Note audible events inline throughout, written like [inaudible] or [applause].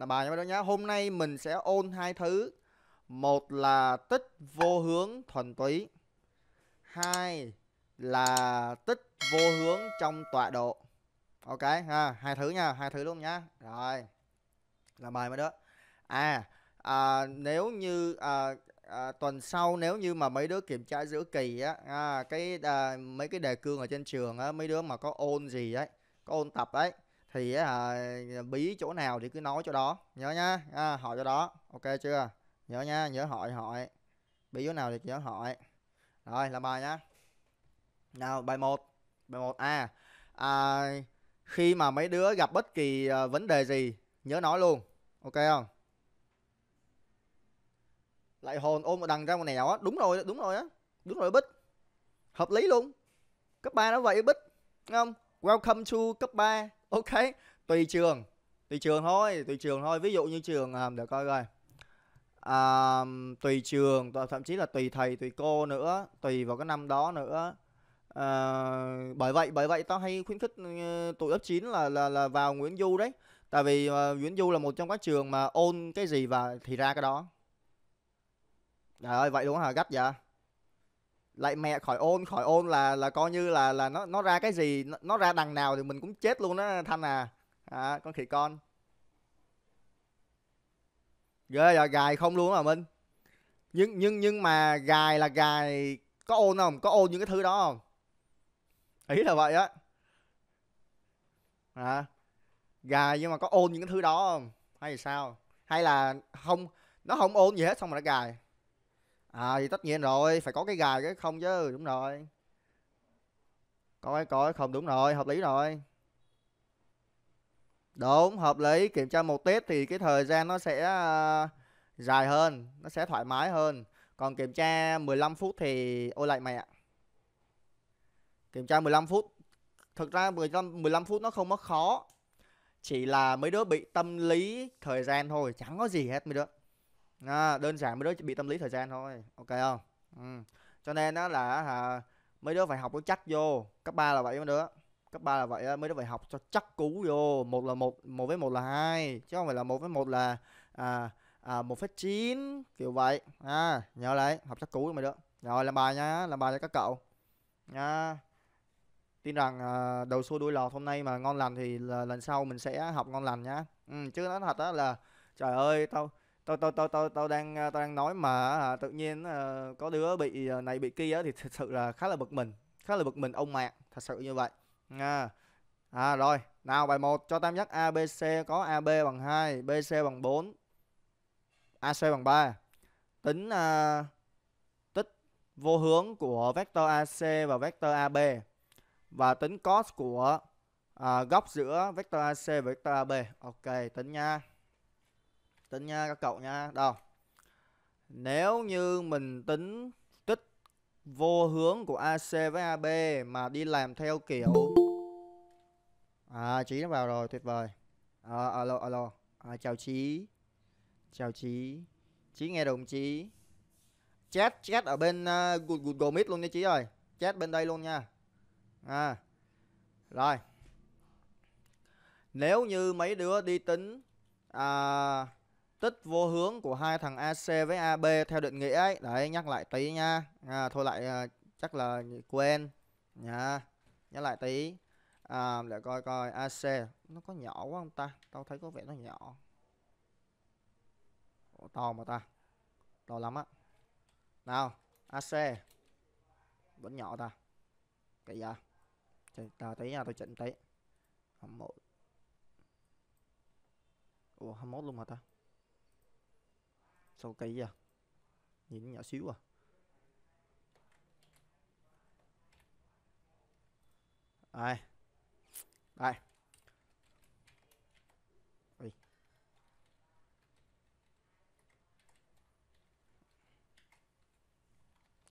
là bài nha các bạn nhá. Hôm nay mình sẽ ôn hai thứ. Một là tích vô hướng thuần túy. Hai là tích vô hướng trong tọa độ. Ok ha, hai thứ nha, hai thứ luôn nhá. Rồi. là bài mấy đứa. À, à nếu như à, à, tuần sau nếu như mà mấy đứa kiểm tra giữa kỳ á à, cái à, mấy cái đề cương ở trên trường á mấy đứa mà có ôn gì ấy có ôn tập ấy thì à, bí chỗ nào thì cứ nói chỗ đó nhớ nhá à, hỏi chỗ đó ok chưa nhớ nha nhớ hỏi hỏi bí chỗ nào thì nhớ hỏi rồi làm bài nhá nào bài 1 bài 1 a à, à, khi mà mấy đứa gặp bất kỳ à, vấn đề gì nhớ nói luôn ok không lại hồn ôm một đằng ra một nẻo á đúng rồi đúng rồi á đúng rồi bích hợp lý luôn cấp 3 nó vậy bích Đúng không welcome to cấp 3 ok tùy trường tùy trường thôi tùy trường thôi ví dụ như trường à, để coi coi à, tùy trường thậm chí là tùy thầy tùy cô nữa tùy vào cái năm đó nữa à, bởi vậy bởi vậy tao hay khuyến khích ừ, tụi lớp 9 là là là vào Nguyễn Du đấy tại vì uh, Nguyễn Du là một trong các trường mà ôn cái gì và thì ra cái đó Trời ơi vậy đúng hả gắt vậy lại mẹ khỏi ôn khỏi ôn là là coi như là là nó nó ra cái gì nó, nó ra đằng nào thì mình cũng chết luôn đó thanh à à con khỉ con ghê rồi gài không luôn mà minh nhưng nhưng nhưng mà gài là gài có ôn không có ôn những cái thứ đó không ý là vậy á à gài nhưng mà có ôn những cái thứ đó không hay là sao hay là không nó không ôn gì hết xong mà nó gài à thì tất nhiên rồi phải có cái gài cái không chứ đúng rồi có cái có không đúng rồi hợp lý rồi đúng hợp lý kiểm tra một tết thì cái thời gian nó sẽ à, dài hơn nó sẽ thoải mái hơn còn kiểm tra 15 phút thì ôi lại mẹ kiểm tra 15 phút thực ra 15 15 phút nó không có khó chỉ là mấy đứa bị tâm lý thời gian thôi chẳng có gì hết mấy đứa à, đơn giản mấy đứa bị tâm lý thời gian thôi ok không ừ. cho nên đó là à, mấy đứa phải học nó chắc vô cấp 3 là vậy mấy đứa cấp 3 là vậy mấy đứa phải học cho chắc cú vô một là một một với một là hai chứ không phải là một với một là à, à, một phép chín kiểu vậy à, nhớ lại học chắc cú mấy đứa rồi làm bài nhá làm bài cho các cậu nha tin rằng à, đầu xuôi đuôi lọt hôm nay mà ngon lành thì là, lần sau mình sẽ học ngon lành nhá ừ, chứ nói thật đó là trời ơi tao tôi tôi tôi tôi tao đang à, tôi đang nói mà à, tự nhiên à, có đứa bị ờ, này bị kia thì thật sự là khá là bực mình khá là bực mình ông mạng thật sự như vậy nha à rồi nào bài 1 cho tam giác ABC có AB bằng 2 BC bằng 4 AC bằng 3 tính à, tích vô hướng của vector AC và vector AB và tính cos của à, góc giữa vector AC và vector AB ok tính nha tính nha các cậu nha đâu nếu như mình tính tích vô hướng của AC với AB mà đi làm theo kiểu à trí nó vào rồi tuyệt vời à, alo alo à, chào trí chào trí trí nghe đồng chí chat chat ở bên uh, Google Meet luôn nha chí ơi chat bên đây luôn nha à rồi nếu như mấy đứa đi tính à, tích vô hướng của hai thằng AC với AB theo định nghĩa ấy đấy nhắc lại tí nha à, thôi lại à, chắc là quên nha nhắc lại tí à, để coi coi AC nó có nhỏ quá không ta tao thấy có vẻ nó nhỏ Ủa, to mà ta to lắm á nào AC vẫn nhỏ ta cái giờ vậy tao tí nha tao chỉnh tí 21 Ủa 21 luôn mà ta sau cây vậy à? Nhìn nhỏ xíu à Đây Đây Ui.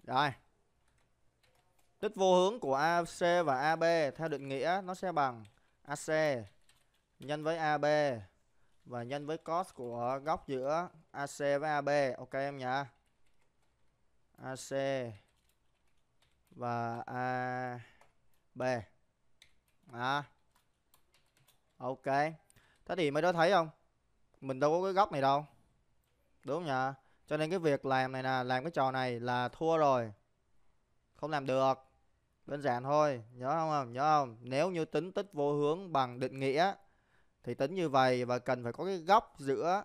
Rồi tích vô hướng của AC và AB theo định nghĩa nó sẽ bằng AC nhân với AB và nhân với cos của góc giữa AC với AB ok em nhỉ? AC và AB à ok thế thì mới đó thấy không mình đâu có cái góc này đâu đúng không nhỉ cho nên cái việc làm này là làm cái trò này là thua rồi không làm được đơn giản thôi nhớ không nhớ không nếu như tính tích vô hướng bằng định nghĩa thì tính như vậy và cần phải có cái góc giữa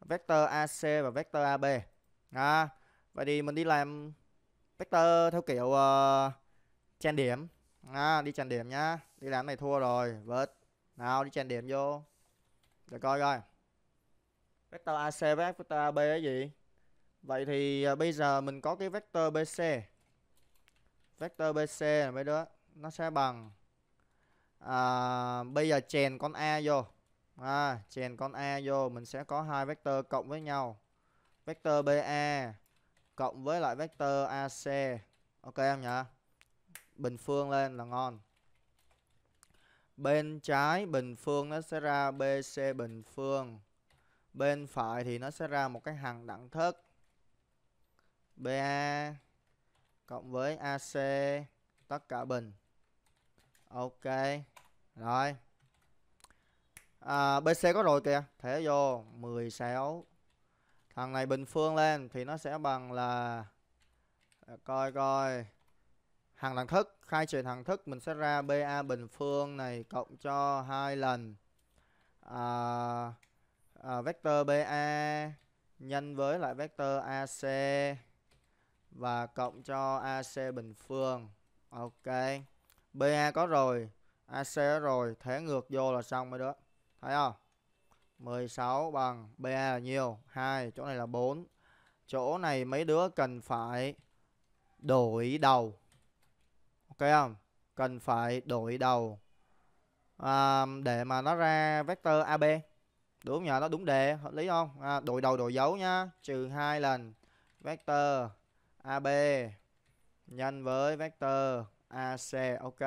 vector AC và vector AB à, vậy thì mình đi làm vector theo kiểu uh, trang điểm à, đi chèn điểm nhá đi làm này thua rồi vớt nào đi chèn điểm vô để coi coi vector AC với vector AB là gì vậy thì uh, bây giờ mình có cái vector BC vector BC là mấy đứa nó sẽ bằng à, bây giờ chèn con a vô à, chèn con a vô mình sẽ có hai vector cộng với nhau vector ba cộng với lại vector ac ok em nhỉ bình phương lên là ngon bên trái bình phương nó sẽ ra bc bình phương bên phải thì nó sẽ ra một cái hằng đẳng thức ba cộng với ac tất cả bình ok rồi à, BC có rồi kìa Thế vô 16 Thằng này bình phương lên Thì nó sẽ bằng là à, Coi coi Hàng đẳng thức Khai trừ hàng thức Mình sẽ ra BA bình phương này Cộng cho hai lần à, à, Vector BA Nhân với lại vector AC Và cộng cho AC bình phương Ok BA có rồi AC rồi thế ngược vô là xong mới đó thấy không 16 bằng BA là nhiều 2 chỗ này là 4 chỗ này mấy đứa cần phải đổi đầu ok không cần phải đổi đầu à, để mà nó ra vector AB đúng nhờ nó đúng đề hợp lý không à, đổi đầu đổi dấu nhá trừ hai lần vector AB nhân với vector AC ok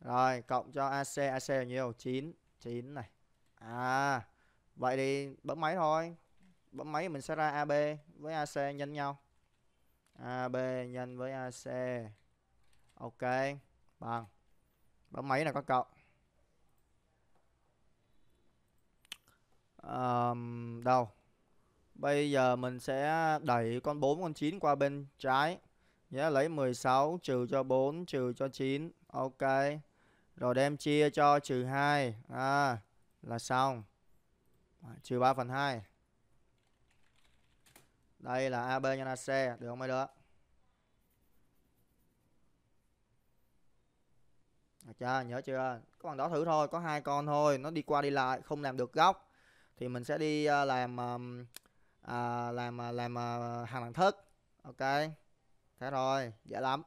rồi cộng cho AC AC là nhiêu 9 9 này À Vậy thì bấm máy thôi Bấm máy mình sẽ ra AB với AC nhân nhau AB nhân với AC Ok Bằng Bấm máy là có cộng um, Đâu Bây giờ mình sẽ đẩy con 4 con 9 qua bên trái Nhớ lấy 16 trừ cho 4 trừ cho 9 Ok rồi đem chia cho trừ 2 à, là xong. Trừ 3 phần 2. Đây là AB nhân AC, được không mấy đứa? Chà Nhớ chưa? Các bạn đó thử thôi, có hai con thôi, nó đi qua đi lại, không làm được góc thì mình sẽ đi à, à, à, làm à, làm làm, làm hàng đẳng thức. Ok. Thế rồi, dễ lắm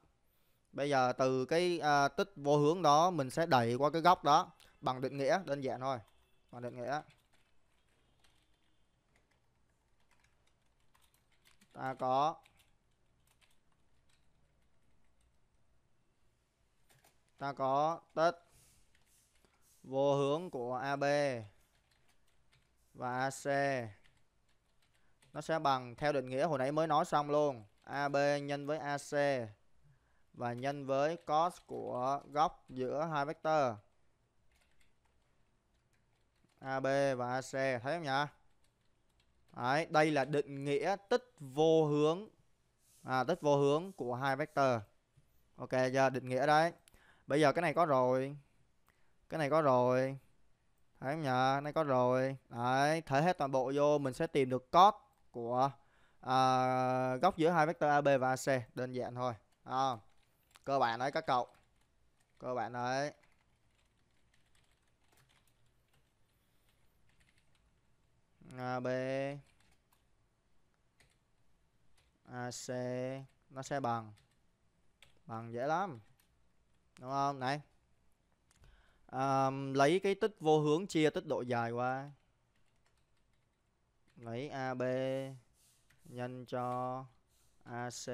bây giờ từ cái à, tích vô hướng đó mình sẽ đẩy qua cái góc đó bằng định nghĩa đơn giản thôi bằng định nghĩa ta có ta có tích vô hướng của AB và AC nó sẽ bằng theo định nghĩa hồi nãy mới nói xong luôn AB nhân với AC và nhân với cos của góc giữa hai vector AB và AC thấy không nhỉ? Đấy, đây là định nghĩa tích vô hướng à, tích vô hướng của hai vector Ok giờ định nghĩa đấy. Bây giờ cái này có rồi. Cái này có rồi. Thấy không nhỉ? này có rồi. Đấy, thể hết toàn bộ vô mình sẽ tìm được cos của à, góc giữa hai vector AB và AC, đơn giản thôi. À cơ bản đấy các cậu cơ bản đấy A, B A, C nó sẽ bằng bằng dễ lắm đúng không này à, lấy cái tích vô hướng chia tích độ dài qua lấy a b nhân cho AC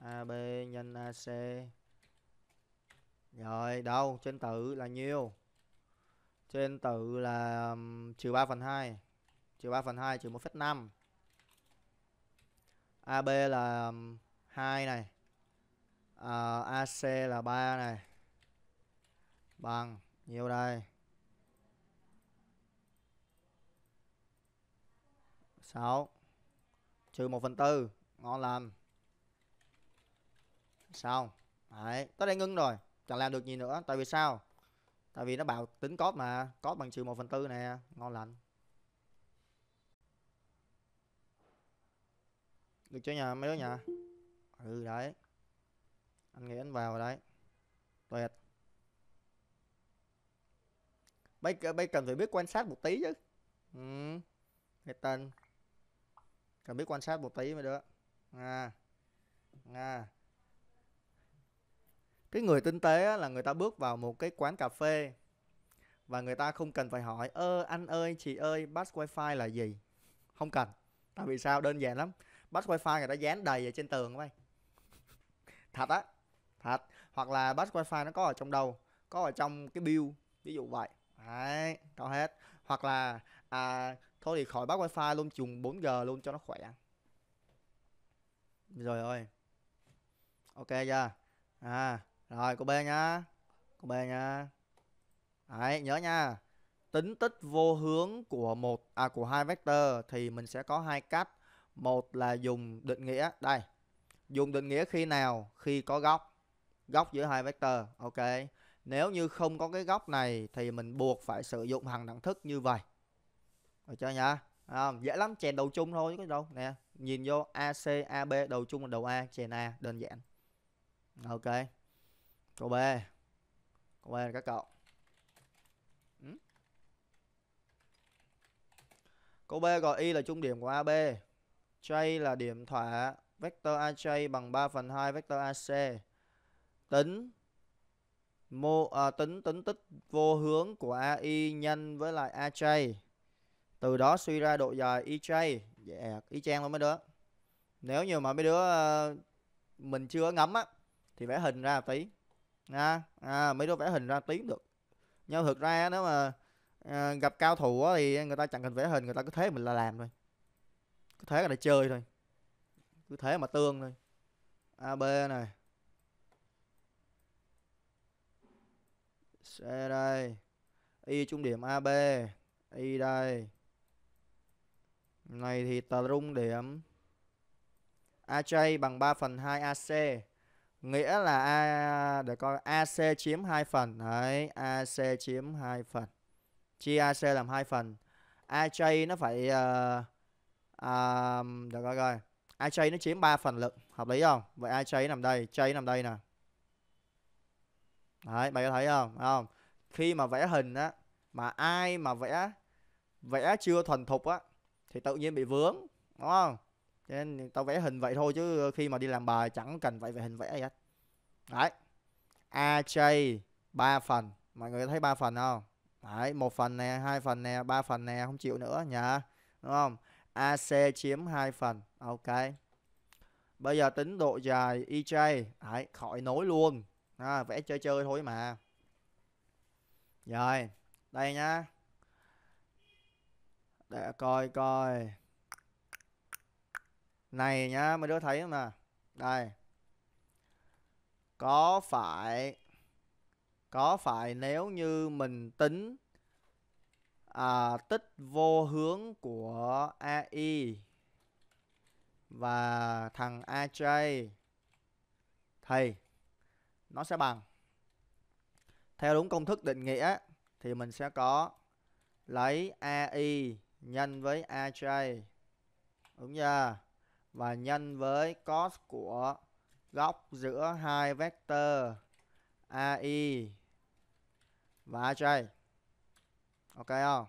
AB nhân AC Rồi đâu trên tự là nhiêu Trên tự là um, trừ 3 phần 2 Trừ 3 phần 2 trừ 1,5 AB là um, 2 này à, AC là 3 này Bằng nhiêu đây 6 Trừ một phần tư Ngon lành xong đấy tới đây ngưng rồi chẳng làm được gì nữa tại vì sao tại vì nó bảo tính cốt mà cốt bằng trừ một phần tư nè ngon lạnh. được chưa nhà mấy đứa nhà ừ đấy anh nghĩ anh vào rồi đấy tuyệt bây bây cần phải biết quan sát một tí chứ ừ tên cần biết quan sát một tí mới được à à cái người tinh tế á, là người ta bước vào một cái quán cà phê và người ta không cần phải hỏi ơ anh ơi chị ơi bus wifi là gì không cần tại vì sao đơn giản lắm bus wifi người ta dán đầy ở trên tường vậy thật á thật hoặc là bus wifi nó có ở trong đầu có ở trong cái bill ví dụ vậy đấy có hết hoặc là à, thôi thì khỏi bắt wifi luôn dùng 4G luôn cho nó khỏe rồi ơi ok chưa à rồi cô B nhá. Cô B nhá. Đấy, nhớ nha. Tính tích vô hướng của một à của hai vector thì mình sẽ có hai cách. Một là dùng định nghĩa đây. Dùng định nghĩa khi nào? Khi có góc. Góc giữa hai vector. Ok. Nếu như không có cái góc này thì mình buộc phải sử dụng hằng đẳng thức như vậy. Được chưa nhá? À, dễ lắm, chèn đầu chung thôi chứ có đâu. Nè, nhìn vô AC AB đầu chung là đầu A, chèn A đơn giản. Ok. Câu B Câu B là các cậu ừ? Câu B gọi Y là trung điểm của AB J là điểm thỏa Vector AJ bằng 3 phần 2 vector AC Tính mô, à, tính tính tích vô hướng của AI nhân với lại AJ từ đó suy ra độ dài EJ yeah, dạ, y chang luôn mấy đứa nếu như mà mấy đứa ờ, mình chưa ngắm á thì vẽ hình ra một tí à, à, mấy đứa vẽ hình ra tiếng được nhưng thực ra nếu mà à, gặp cao thủ thì người ta chẳng cần vẽ hình người ta cứ thế mình là làm thôi cứ thế là để chơi thôi cứ thế mà tương thôi ab này c đây y trung điểm ab y đây này thì tập rung điểm aj bằng 3 phần 2 ac nghĩa là a để coi AC chiếm 2 phần đấy AC chiếm 2 phần chia AC làm hai phần AJ nó phải uh, uh, để coi coi AJ nó chiếm 3 phần lực hợp lý không vậy AJ nằm đây J nằm đây nè đấy bạn có thấy không không khi mà vẽ hình á mà ai mà vẽ vẽ chưa thuần thục á thì tự nhiên bị vướng đúng không cho nên tao vẽ hình vậy thôi chứ khi mà đi làm bài chẳng cần vậy vẽ hình vẽ gì hết đấy AJ ba phần mọi người thấy ba phần không đấy một phần nè hai phần nè ba phần nè không chịu nữa nhỉ đúng không AC chiếm hai phần ok bây giờ tính độ dài EJ đấy khỏi nối luôn à, vẽ chơi chơi thôi mà rồi đây nhá để coi coi này nhá mấy đứa thấy không mà đây có phải có phải nếu như mình tính à, tích vô hướng của AI và thằng AJ thì nó sẽ bằng theo đúng công thức định nghĩa thì mình sẽ có lấy AI nhân với AJ đúng chưa và nhân với cos của góc giữa hai vector AI và AJ. Ok không?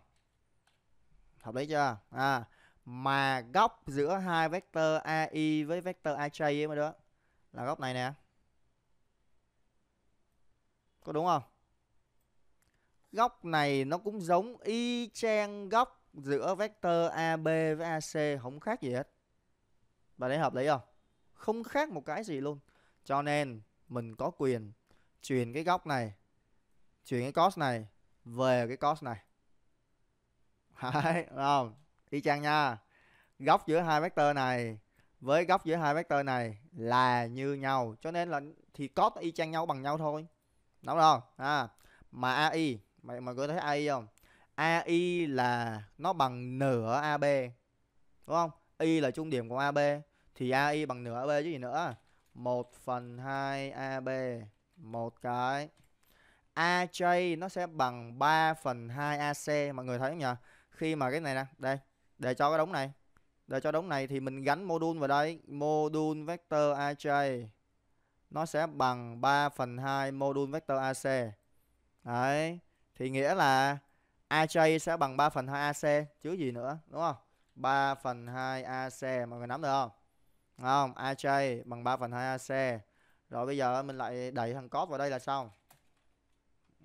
Hợp lý chưa? À mà góc giữa hai vector AI với vector AJ ấy mà đó là góc này nè. Có đúng không? Góc này nó cũng giống y chang góc giữa vector AB với AC không khác gì hết. Bạn thấy hợp lý không? Không khác một cái gì luôn. Cho nên mình có quyền chuyển cái góc này, chuyển cái cos này về cái cos này. [laughs] Đấy, không? Y chang nha. Góc giữa hai vector này với góc giữa hai vector này là như nhau. Cho nên là thì cos y chang nhau bằng nhau thôi. Đúng không? À, mà AI, mọi mọi người thấy AI không? AI là nó bằng nửa AB. Đúng không? Y là trung điểm của AB thì AI bằng nửa AB chứ gì nữa 1 phần 2 AB một cái AJ nó sẽ bằng 3 phần 2 AC mọi người thấy không nhỉ khi mà cái này nè đây để cho cái đống này để cho đống này thì mình gắn module vào đây module vector AJ nó sẽ bằng 3 phần 2 module vector AC đấy thì nghĩa là AJ sẽ bằng 3 phần 2 AC chứ gì nữa đúng không 3 phần 2 AC mọi người nắm được không Đúng không AJ bằng 3 phần 2 AC rồi bây giờ mình lại đẩy thằng cos vào đây là xong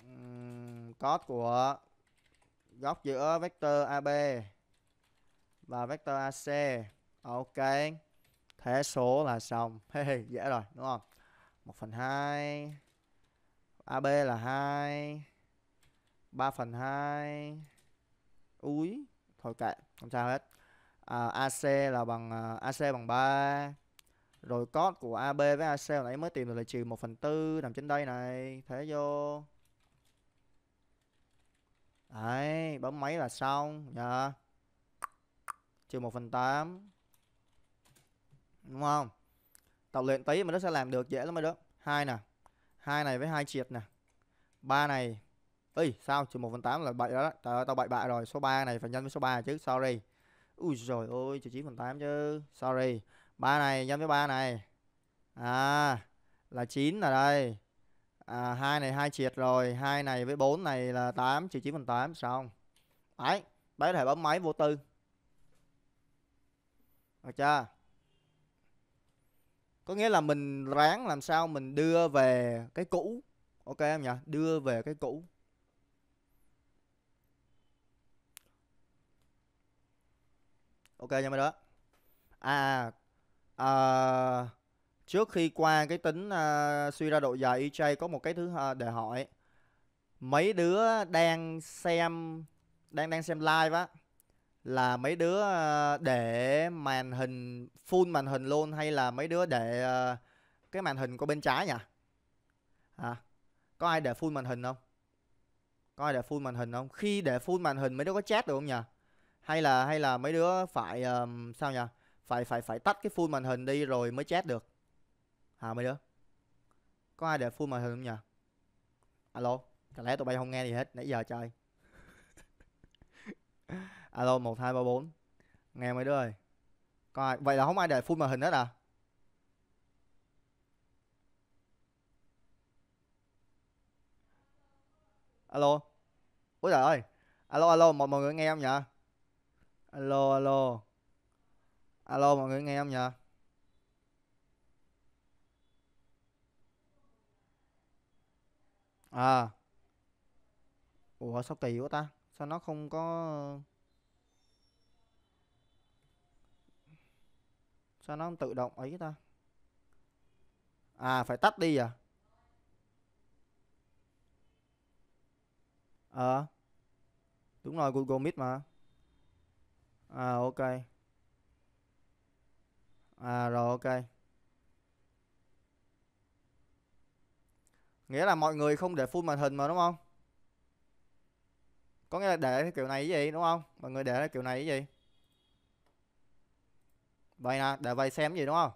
uhm, cos của góc giữa vector AB và vector AC ok thế số là xong [laughs] hey, dễ rồi đúng không 1 phần 2 AB là 2 3 phần 2 Úi Thôi kệ Không sao hết à, AC là bằng à, AC bằng 3 rồi cos của AB với AC hồi nãy mới tìm được là trừ 1 phần 4 nằm trên đây này thế vô đấy bấm máy là xong nha dạ. trừ 1 phần 8 đúng không tập luyện tí mà nó sẽ làm được dễ lắm rồi đó hai nè hai này với hai triệt nè ba này ơi sao trừ 1 phần 8 là bậy đó, đó. tao bậy bạ rồi số 3 này phải nhân với số 3 chứ sorry ui rồi ôi trừ 9 phần 8 chứ sorry ba này nhân với ba này à là 9 ở đây à, hai này hai triệt rồi hai này với 4 này là 8 trừ 9 phần 8 xong đấy đấy thể bấm máy vô tư được chưa có nghĩa là mình ráng làm sao mình đưa về cái cũ ok em nhỉ đưa về cái cũ ok nha mấy đứa à, à trước khi qua cái tính à, suy ra độ dài EJ có một cái thứ à, để hỏi mấy đứa đang xem đang đang xem live á là mấy đứa à, để màn hình full màn hình luôn hay là mấy đứa để à, cái màn hình của bên trái nhỉ? À, có ai để full màn hình không? Có ai để full màn hình không? Khi để full màn hình mấy đứa có chat được không nhỉ? hay là hay là mấy đứa phải um, sao nhỉ phải phải phải tắt cái full màn hình đi rồi mới chat được à mấy đứa có ai để full màn hình không nhỉ alo có lẽ tụi bay không nghe gì hết nãy giờ trời [laughs] alo một hai ba bốn nghe mấy đứa ơi có ai vậy là không ai để full màn hình hết à alo ôi trời ơi alo alo mọi mọi người nghe không nhỉ alo alo alo mọi người nghe không nhờ à ủa sao kỳ quá ta sao nó không có sao nó không tự động ấy ta à phải tắt đi à ờ à, đúng rồi google meet mà à ok à rồi ok nghĩa là mọi người không để full màn hình mà đúng không có nghĩa là để kiểu này gì đúng không mọi người để kiểu này gì vậy nè để vậy xem gì đúng không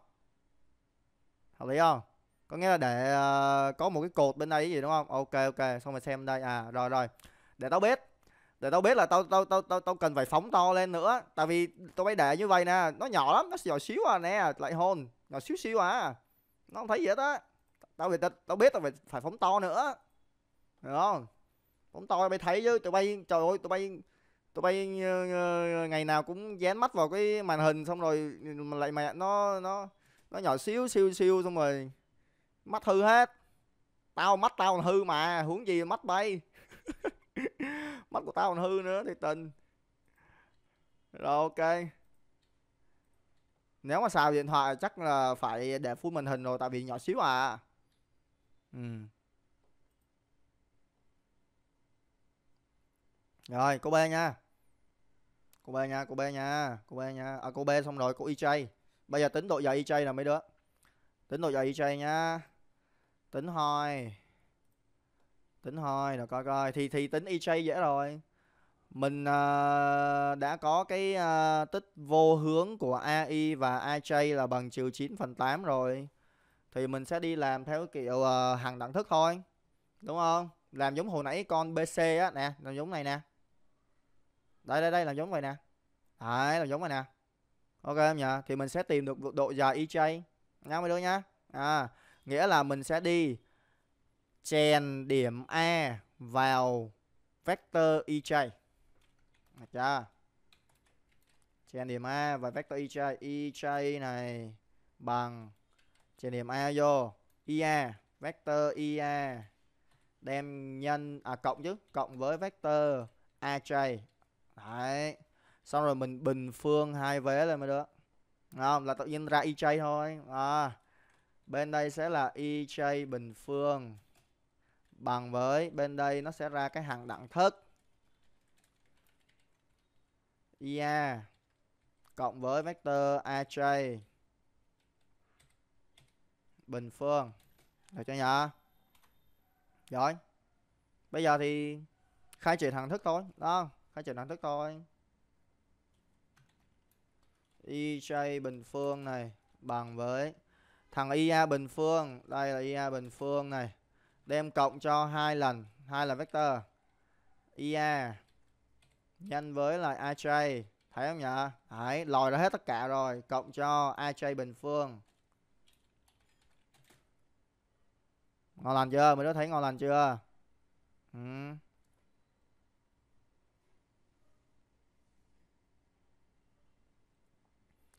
hợp lý không có nghĩa là để uh, có một cái cột bên đây gì đúng không ok ok xong rồi xem đây à rồi rồi để tao biết để tao biết là tao tao tao tao tao cần phải phóng to lên nữa tại vì tao mới để như vậy nè nó nhỏ lắm nó nhỏ xíu à nè lại hôn, nhỏ xíu xíu à nó không thấy gì hết á tao phải tao, biết tao phải phải phóng to nữa hiểu không phóng to mày thấy chứ tụi bay trời ơi tụi bay tụi bay ờ, ờ, ngày nào cũng dán mắt vào cái màn hình xong rồi lại mẹ nó nó nó nhỏ xíu siêu siêu xong rồi mắt hư hết tao mắt tao hư mà huống gì mắt bay [laughs] mắt của tao còn hư nữa thì tình rồi ok nếu mà xào điện thoại chắc là phải để full màn hình rồi tại vì nhỏ xíu à ừ. rồi cô b nha cô b nha cô b nha cô b nha à cô b xong rồi cô ej bây giờ tính độ dài ej là mấy đứa tính độ dài ej nha tính thôi tính thôi rồi coi coi thì thì tính EJ dễ rồi mình uh, đã có cái uh, tích vô hướng của AI và IJ là bằng trừ 9 phần 8 rồi thì mình sẽ đi làm theo kiểu uh, hàng đẳng thức thôi đúng không làm giống hồi nãy con BC á nè làm giống này nè đây đây đây làm giống vậy nè đấy làm giống vậy nè ok em nhỉ thì mình sẽ tìm được độ dài EJ nha mấy đứa nha à nghĩa là mình sẽ đi chèn điểm A vào vector y Được chưa? Chèn điểm A vào vector y y này bằng chèn điểm A vô IA vector IA đem nhân à cộng chứ, cộng với vector AJ. Đấy. Xong rồi mình bình phương hai vế lên mới được. không? Là tự nhiên ra y thôi. À. Bên đây sẽ là y bình phương bằng với bên đây nó sẽ ra cái hàng đẳng thức IA cộng với vector AJ bình phương. Được chưa nhỉ? Rồi. Bây giờ thì khai triển hàng thức thôi. Đó, khai triển hàng thức thôi. IJ bình phương này bằng với thằng IA bình phương, đây là IA bình phương này đem cộng cho hai lần hai là vector ia nhân với là ij thấy không nhở đấy lòi ra hết tất cả rồi cộng cho ij bình phương ngon lành chưa mình đã thấy ngon lành chưa ừ.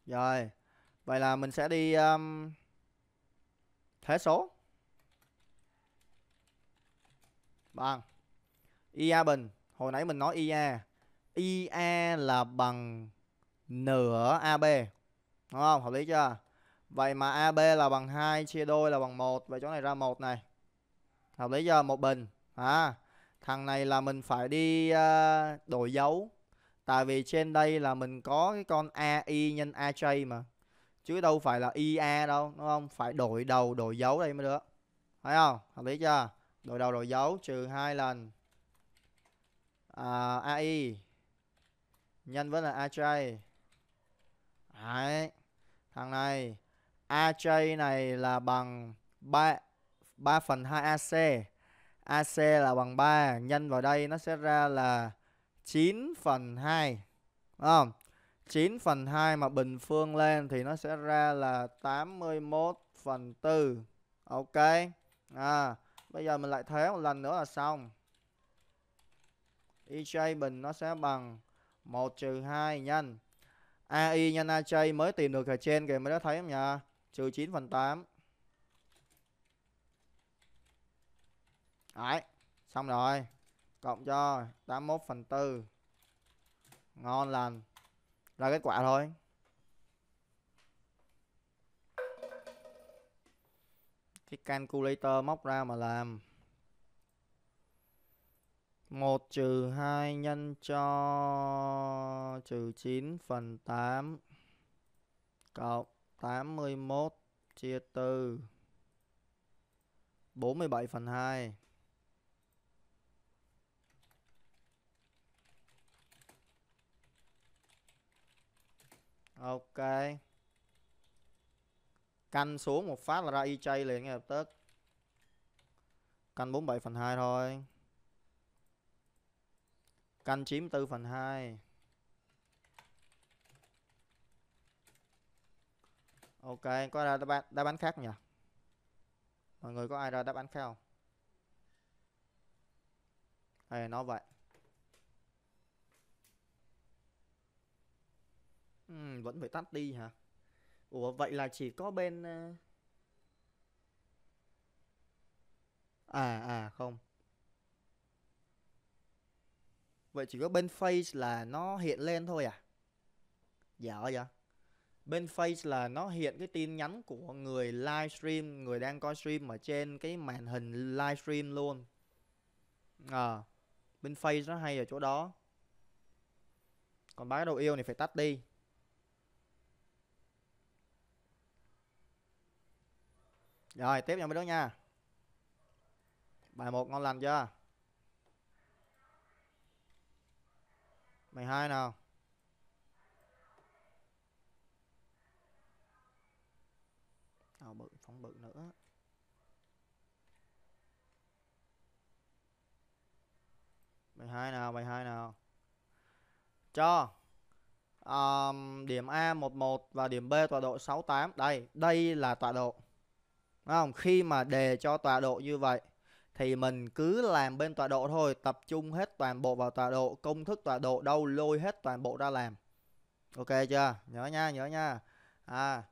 rồi vậy là mình sẽ đi um, thế số Vâng. IA bình, hồi nãy mình nói IA. IA là bằng nửa AB. Đúng không? Hợp lý chưa? Vậy mà AB là bằng 2 chia đôi là bằng 1, vậy chỗ này ra 1 này. Hợp lý chưa? Một bình. À, thằng này là mình phải đi ờ, đổi dấu. Tại vì trên đây là mình có cái con AI nhân AJ mà. Chứ đâu phải là IA đâu, đúng không? Phải đổi đầu, đổi dấu đây mới được. Thấy không? Hợp lý chưa? Đổi đầu đổi dấu trừ hai lần à, AI nhân với là AJ Đấy. Thằng này AJ này là bằng 3 3 phần 2 AC AC là bằng 3 Nhân vào đây nó sẽ ra là 9 phần 2 Đúng không? 9 phần 2 mà bình phương lên thì nó sẽ ra là 81 phần 4 Ok à, Bây giờ mình lại thế một lần nữa là xong. IJ bình nó sẽ bằng 1 trừ 2 nhân AI nhân AJ mới tìm được ở trên kìa mới đã thấy không nhỉ? Trừ 9 phần 8. Đấy, xong rồi. Cộng cho 81 phần 4. Ngon lành. là kết quả thôi. cái calculator móc ra mà làm 1 trừ 2 nhân cho trừ 9 phần 8 cộng 81 chia 4 47 phần 2 Ok Căn xuống một phát là ra y chay liền ngay lập tức. Căn 47 phần 2 thôi. Căn 94 phần 2. Ok, có ra đáp đáp án khác nhỉ? Mọi người có ai ra đáp án khác không? Hay nó vậy? Ừ, vẫn phải tắt đi hả? Ủa vậy là chỉ có bên ờ, À à không Vậy chỉ có bên face là nó hiện lên thôi à Dạ vậy dạ. Bên face là nó hiện cái tin nhắn của người livestream Người đang coi stream ở trên cái màn hình livestream luôn À Bên face nó hay ở chỗ đó Còn bác đầu yêu này phải tắt đi Rồi tiếp nha mấy đứa nha Bài 1 ngon lành chưa Bài 2 nào Nào bự phóng bự nữa Bài 2 nào bài 2 nào Cho um, Điểm A 11 và điểm B tọa độ 68 Đây đây là tọa độ không? Khi mà đề cho tọa độ như vậy thì mình cứ làm bên tọa độ thôi, tập trung hết toàn bộ vào tọa độ, công thức tọa độ đâu lôi hết toàn bộ ra làm. Ok chưa? Nhớ nha, nhớ nha. À,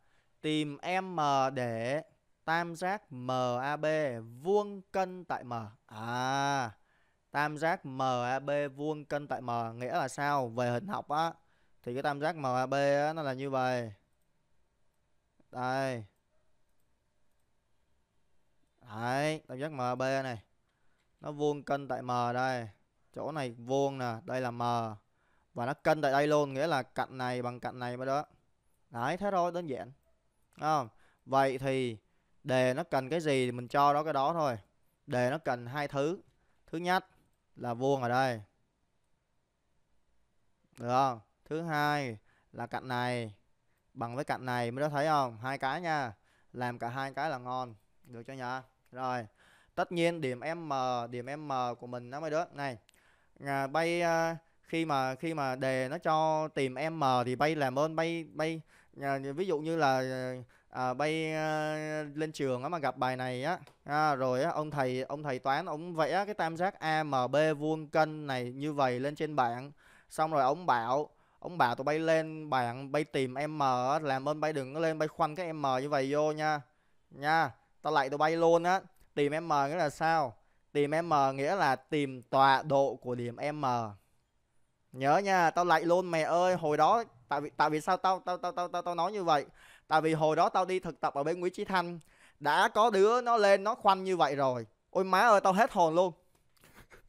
tìm M để tam giác MAB vuông cân tại M. À, tam giác MAB vuông cân tại M nghĩa là sao? Về hình học á thì cái tam giác MAB á nó là như vậy. Đây. Đấy, tam giác MB này. Nó vuông cân tại M đây. Chỗ này vuông nè, đây là M. Và nó cân tại đây luôn, nghĩa là cạnh này bằng cạnh này mới đó. Đấy, thế thôi, đơn giản. không? Vậy thì đề nó cần cái gì thì mình cho đó cái đó thôi. Đề nó cần hai thứ. Thứ nhất là vuông ở đây. Được không? Thứ hai là cạnh này bằng với cạnh này mới đó thấy không? Hai cái nha. Làm cả hai cái là ngon. Được chưa nhỉ? rồi tất nhiên điểm m điểm m của mình nó mới được này à, bay à, khi mà khi mà đề nó cho tìm m thì bay làm ơn bay bay à, ví dụ như là à, bay à, lên trường á mà gặp bài này á à, rồi á ông thầy ông thầy toán ông vẽ cái tam giác AMB vuông cân này như vậy lên trên bảng xong rồi ông bảo ông bảo tụi bay lên bảng bay tìm m làm ơn bay đừng có lên bay khoanh cái m như vậy vô nha nha ta lại tụi bay luôn á tìm m nghĩa là sao tìm m nghĩa là tìm tọa độ của điểm m nhớ nha tao lại luôn mẹ ơi hồi đó tại vì tại vì sao tao tao tao tao tao, tao nói như vậy tại vì hồi đó tao đi thực tập ở bên nguyễn trí thanh đã có đứa nó lên nó khoanh như vậy rồi ôi má ơi tao hết hồn luôn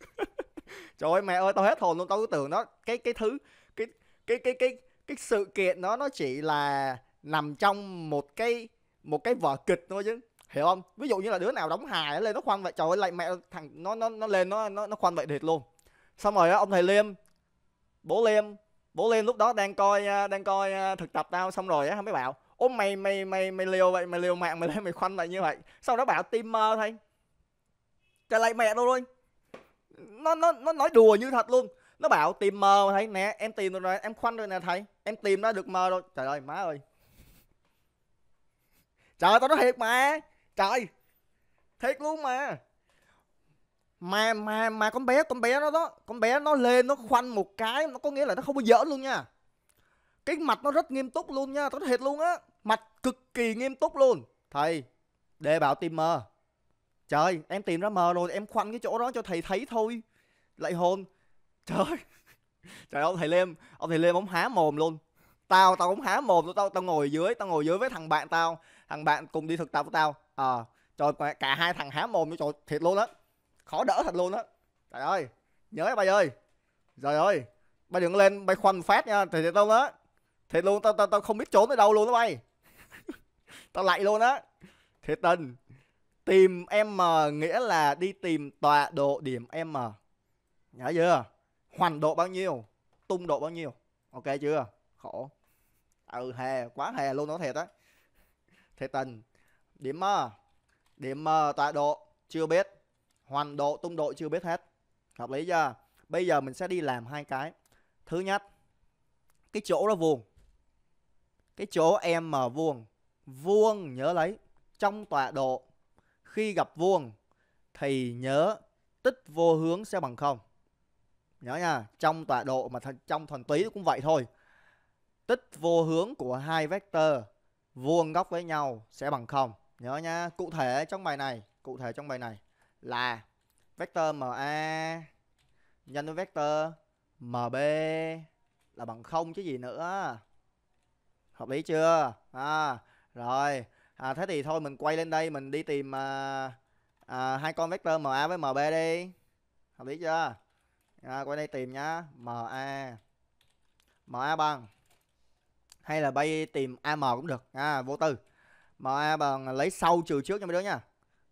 [laughs] trời ơi mẹ ơi tao hết hồn luôn tao cứ tưởng nó cái cái thứ cái cái cái cái cái sự kiện nó nó chỉ là nằm trong một cái một cái vở kịch thôi chứ hiểu không ví dụ như là đứa nào đóng hài lên nó khoan vậy trời ơi lại mẹ thằng nó nó nó lên nó nó, nó khoan vậy thiệt luôn xong rồi ông thầy liêm bố liêm bố liêm lúc đó đang coi à, đang coi à, thực tập tao xong rồi á mới bảo ô mày mày mày mày liều vậy mày liều mạng mày lên mày khoanh vậy như vậy sau đó bảo tim mơ thôi trời lại mẹ đâu luôn nó nó nó nói đùa như thật luôn nó bảo tìm mờ thấy nè em tìm được rồi em khoanh rồi nè thầy em tìm nó được mờ rồi trời ơi má ơi trời tao nói thiệt mà trời thiệt luôn mà mà mà mà con bé con bé nó đó con bé nó lên nó khoanh một cái nó có nghĩa là nó không bao giỡn luôn nha cái mặt nó rất nghiêm túc luôn nha tôi thiệt luôn á mặt cực kỳ nghiêm túc luôn thầy đề bảo tìm mờ trời em tìm ra mờ rồi em khoanh cái chỗ đó cho thầy thấy thôi lại hồn trời [laughs] trời ông thầy lêm ông thầy lêm ông há mồm luôn tao tao cũng há mồm tao tao ngồi dưới tao ngồi dưới với thằng bạn tao thằng bạn cùng đi thực tập của tao ờ à, trời cả hai thằng há mồm như trời thiệt luôn á khó đỡ thật luôn á trời ơi nhớ bay ơi rồi ơi bay đừng lên bay khoanh phát nha thì thiệt luôn á thiệt luôn tao tao tao không biết trốn tới đâu luôn đó bay [laughs] tao lạy luôn á thiệt tình tìm em m nghĩa là đi tìm tọa độ điểm em m nhớ chưa hoàn độ bao nhiêu tung độ bao nhiêu ok chưa khổ ừ hề quá hè luôn nó thiệt á thiệt tình điểm M điểm M tọa độ chưa biết hoàn độ tung độ chưa biết hết hợp lý chưa bây giờ mình sẽ đi làm hai cái thứ nhất cái chỗ đó vuông cái chỗ em m vuông vuông nhớ lấy trong tọa độ khi gặp vuông thì nhớ tích vô hướng sẽ bằng không nhớ nha trong tọa độ mà th trong thuần túy cũng vậy thôi tích vô hướng của hai vectơ vuông góc với nhau sẽ bằng không Nhớ nha, cụ thể trong bài này, cụ thể trong bài này là vector MA nhân với vector MB là bằng không chứ gì nữa. Hợp lý chưa? À, rồi, à, thế thì thôi mình quay lên đây mình đi tìm à, à, hai con vector MA với MB đi. Hợp lý chưa? À, quay đây tìm nhá, MA MA bằng hay là bay tìm AM cũng được, à vô tư. MA à, bằng lấy sau trừ trước nha mấy đứa nha.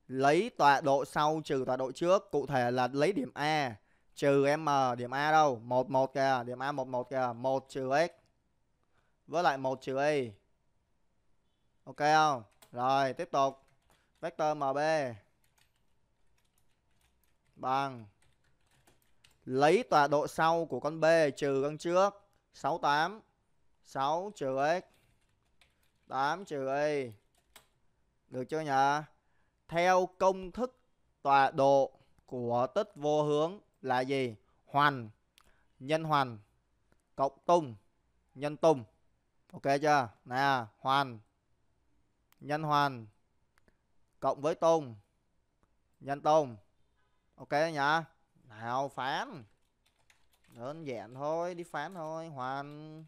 Lấy tọa độ sau trừ tọa độ trước, cụ thể là lấy điểm A trừ M, điểm A đâu? 1 1 kìa, điểm A 1 1 kìa, 1 trừ x với lại 1 trừ y. Ok không? Rồi, tiếp tục. Vector MB bằng lấy tọa độ sau của con B trừ con trước 68 6 trừ x 8 trừ y được chưa nhỉ? Theo công thức tọa độ của tích vô hướng là gì? Hoành nhân hoành cộng tung nhân tung. Ok chưa? Nè, hoành nhân hoành cộng với tung nhân tung. Ok nhá. Nào phán. Đơn giản thôi, đi phán thôi, hoành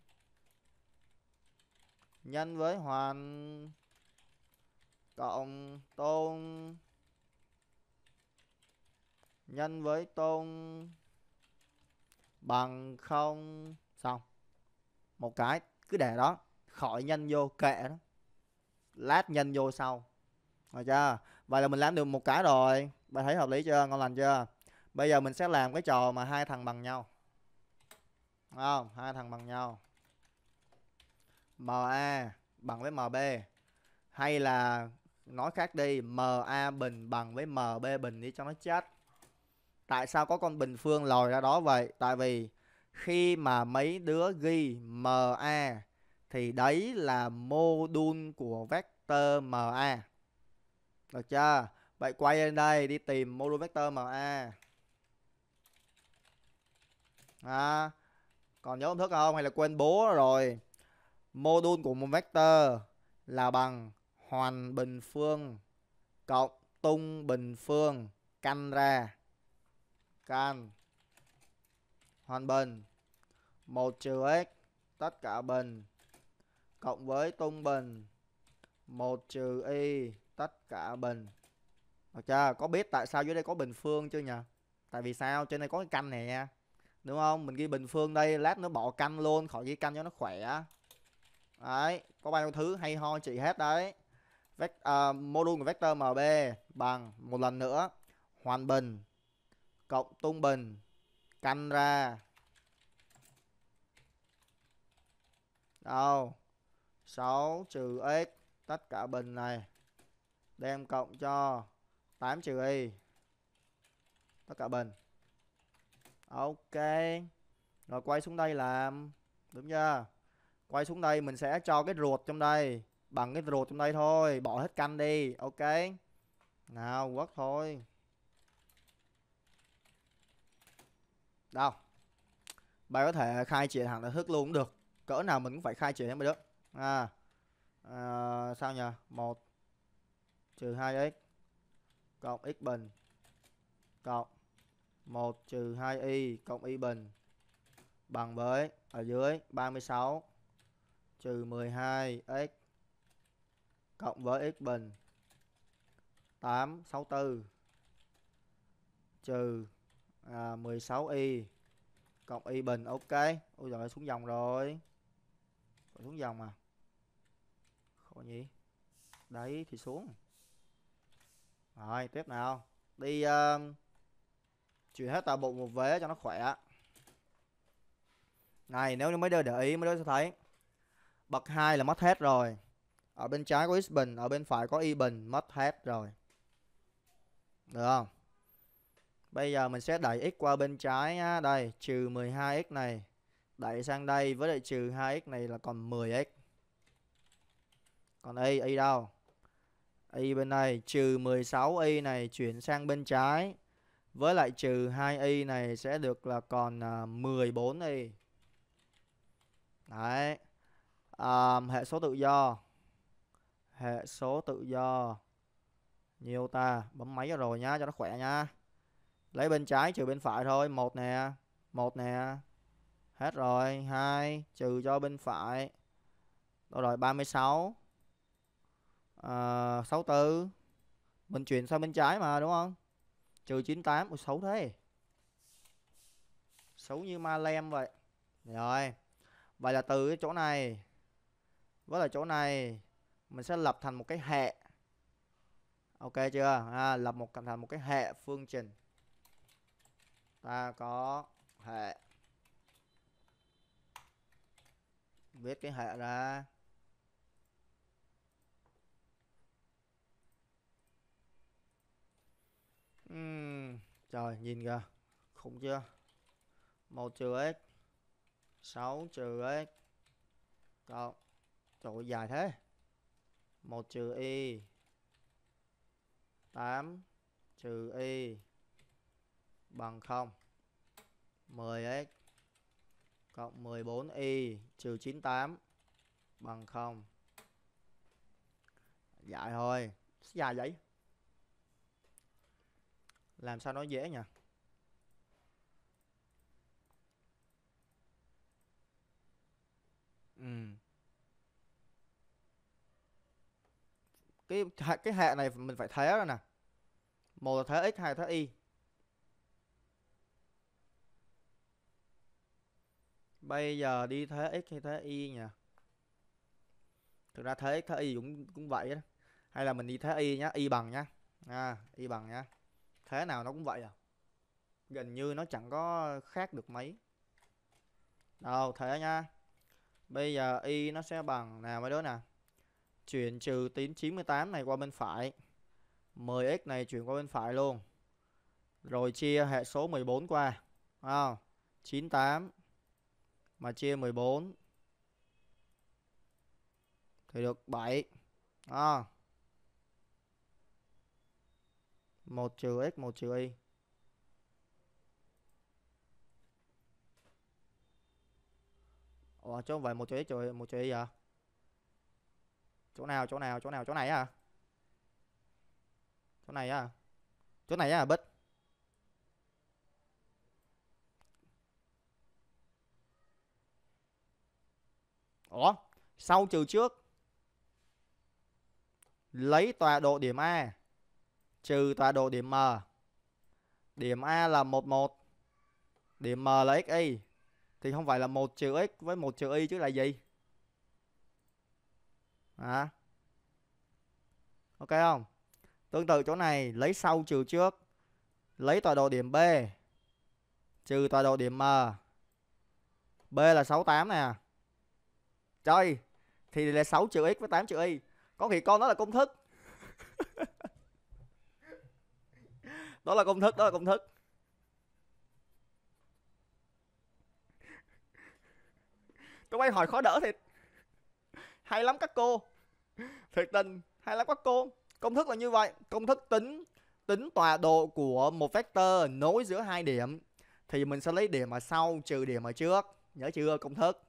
nhân với hoành cộng tôn nhân với tôn bằng không xong một cái cứ để đó khỏi nhân vô kệ đó lát nhân vô sau rồi chưa vậy là mình làm được một cái rồi bạn thấy hợp lý chưa ngon lành chưa bây giờ mình sẽ làm cái trò mà hai thằng bằng nhau không hai thằng bằng nhau ma bằng với mb hay là nói khác đi MA bình bằng với MB bình đi cho nó chết tại sao có con bình phương lòi ra đó vậy tại vì khi mà mấy đứa ghi MA thì đấy là mô đun của vector MA được chưa vậy quay lên đây đi tìm mô đun vector MA à, còn nhớ công thức không hay là quên bố rồi mô đun của một vector là bằng Hoàn Bình Phương cộng Tung Bình Phương căn ra căn Hoàn Bình 1 trừ x tất cả bình cộng với Tung Bình 1 trừ y tất cả bình được chưa có biết tại sao dưới đây có bình phương chưa nhỉ tại vì sao trên đây có cái căn này nha đúng không mình ghi bình phương đây lát nó bỏ căn luôn khỏi ghi căn cho nó khỏe đấy có bao nhiêu thứ hay ho chị hết đấy Vec, à, module của vector MB bằng một lần nữa hoàn bình cộng tung bình căn ra đâu 6 trừ x tất cả bình này đem cộng cho 8 trừ y tất cả bình ok rồi quay xuống đây làm đúng chưa quay xuống đây mình sẽ cho cái ruột trong đây bằng cái rùa trong đây thôi bỏ hết canh đi ok nào quất thôi đâu bạn có thể khai triển hẳn là thức luôn cũng được cỡ nào mình cũng phải khai triển mới được à, à sao nhỉ một trừ hai x cộng x bình cộng 1 trừ 2 y cộng y bình bằng với ở dưới 36 trừ 12 x cộng với x bình 864 trừ à, 16y cộng y bình ok ôi rồi xuống dòng rồi xuống dòng à khổ nhỉ đấy thì xuống rồi tiếp nào đi uh, chuyển hết tà bộ một vé cho nó khỏe này nếu như mấy đứa để ý mấy đứa sẽ thấy bậc hai là mất hết rồi ở bên trái có x bình ở bên phải có y bình mất hết rồi được không bây giờ mình sẽ đẩy x qua bên trái nha, đây trừ 12x này đẩy sang đây với lại trừ 2x này là còn 10x còn y y đâu y bên này trừ 16y này chuyển sang bên trái với lại trừ 2y này sẽ được là còn 14y à, đấy à, hệ số tự do hệ số tự do nhiều ta bấm máy rồi nhá cho nó khỏe nhá lấy bên trái trừ bên phải thôi một nè một nè hết rồi hai trừ cho bên phải đâu rồi 36 à, 64 mình chuyển sang bên trái mà đúng không trừ 98 Ôi, xấu thế xấu như ma lem vậy rồi vậy là từ cái chỗ này với là chỗ này mình sẽ lập thành một cái hệ ok chưa à, lập một thành một cái hệ phương trình ta có hệ viết cái hệ ra uhm, trời nhìn kìa khủng chưa một trừ x 6 trừ x cộng trời ơi, dài thế 1 trừ y 8 trừ y bằng 0 10x cộng 14y trừ 98 bằng 0 Dạy thôi Dài vậy Làm sao nói dễ nhỉ Ừ cái cái hệ này mình phải thế rồi nè một là thế x hai là thế y bây giờ đi thế x hay thế y nhỉ thực ra thế x thế y cũng cũng vậy đó hay là mình đi thế y nhá y bằng nhá à, y bằng nhá thế nào nó cũng vậy à gần như nó chẳng có khác được mấy đâu thế nhá bây giờ y nó sẽ bằng nào mấy đứa nè chuyển trừ tín 98 này qua bên phải 10x này chuyển qua bên phải luôn rồi chia hệ số 14 qua à, 98 mà chia 14 thì được 7 à. 1 trừ x 1 trừ y Ủa chứ không phải 1 trừ x trừ 1 trừ y à chỗ nào chỗ nào chỗ nào chỗ này à chỗ này à chỗ này à bất ủa sau trừ trước lấy tọa độ điểm a trừ tọa độ điểm m điểm a là một một điểm m là xy thì không phải là một trừ x với một trừ y chứ là gì đó. ok không tương tự chỗ này lấy sau trừ trước lấy tọa độ điểm b trừ tọa độ điểm m b là 68 nè trời thì là 6 trừ x với 8 trừ y có khi con đó là công thức [laughs] đó là công thức đó là công thức tụi bay hỏi khó đỡ thì hay lắm các cô thiệt tình hay lắm các cô công thức là như vậy công thức tính tính tọa độ của một vector nối giữa hai điểm thì mình sẽ lấy điểm ở sau trừ điểm ở trước nhớ chưa công thức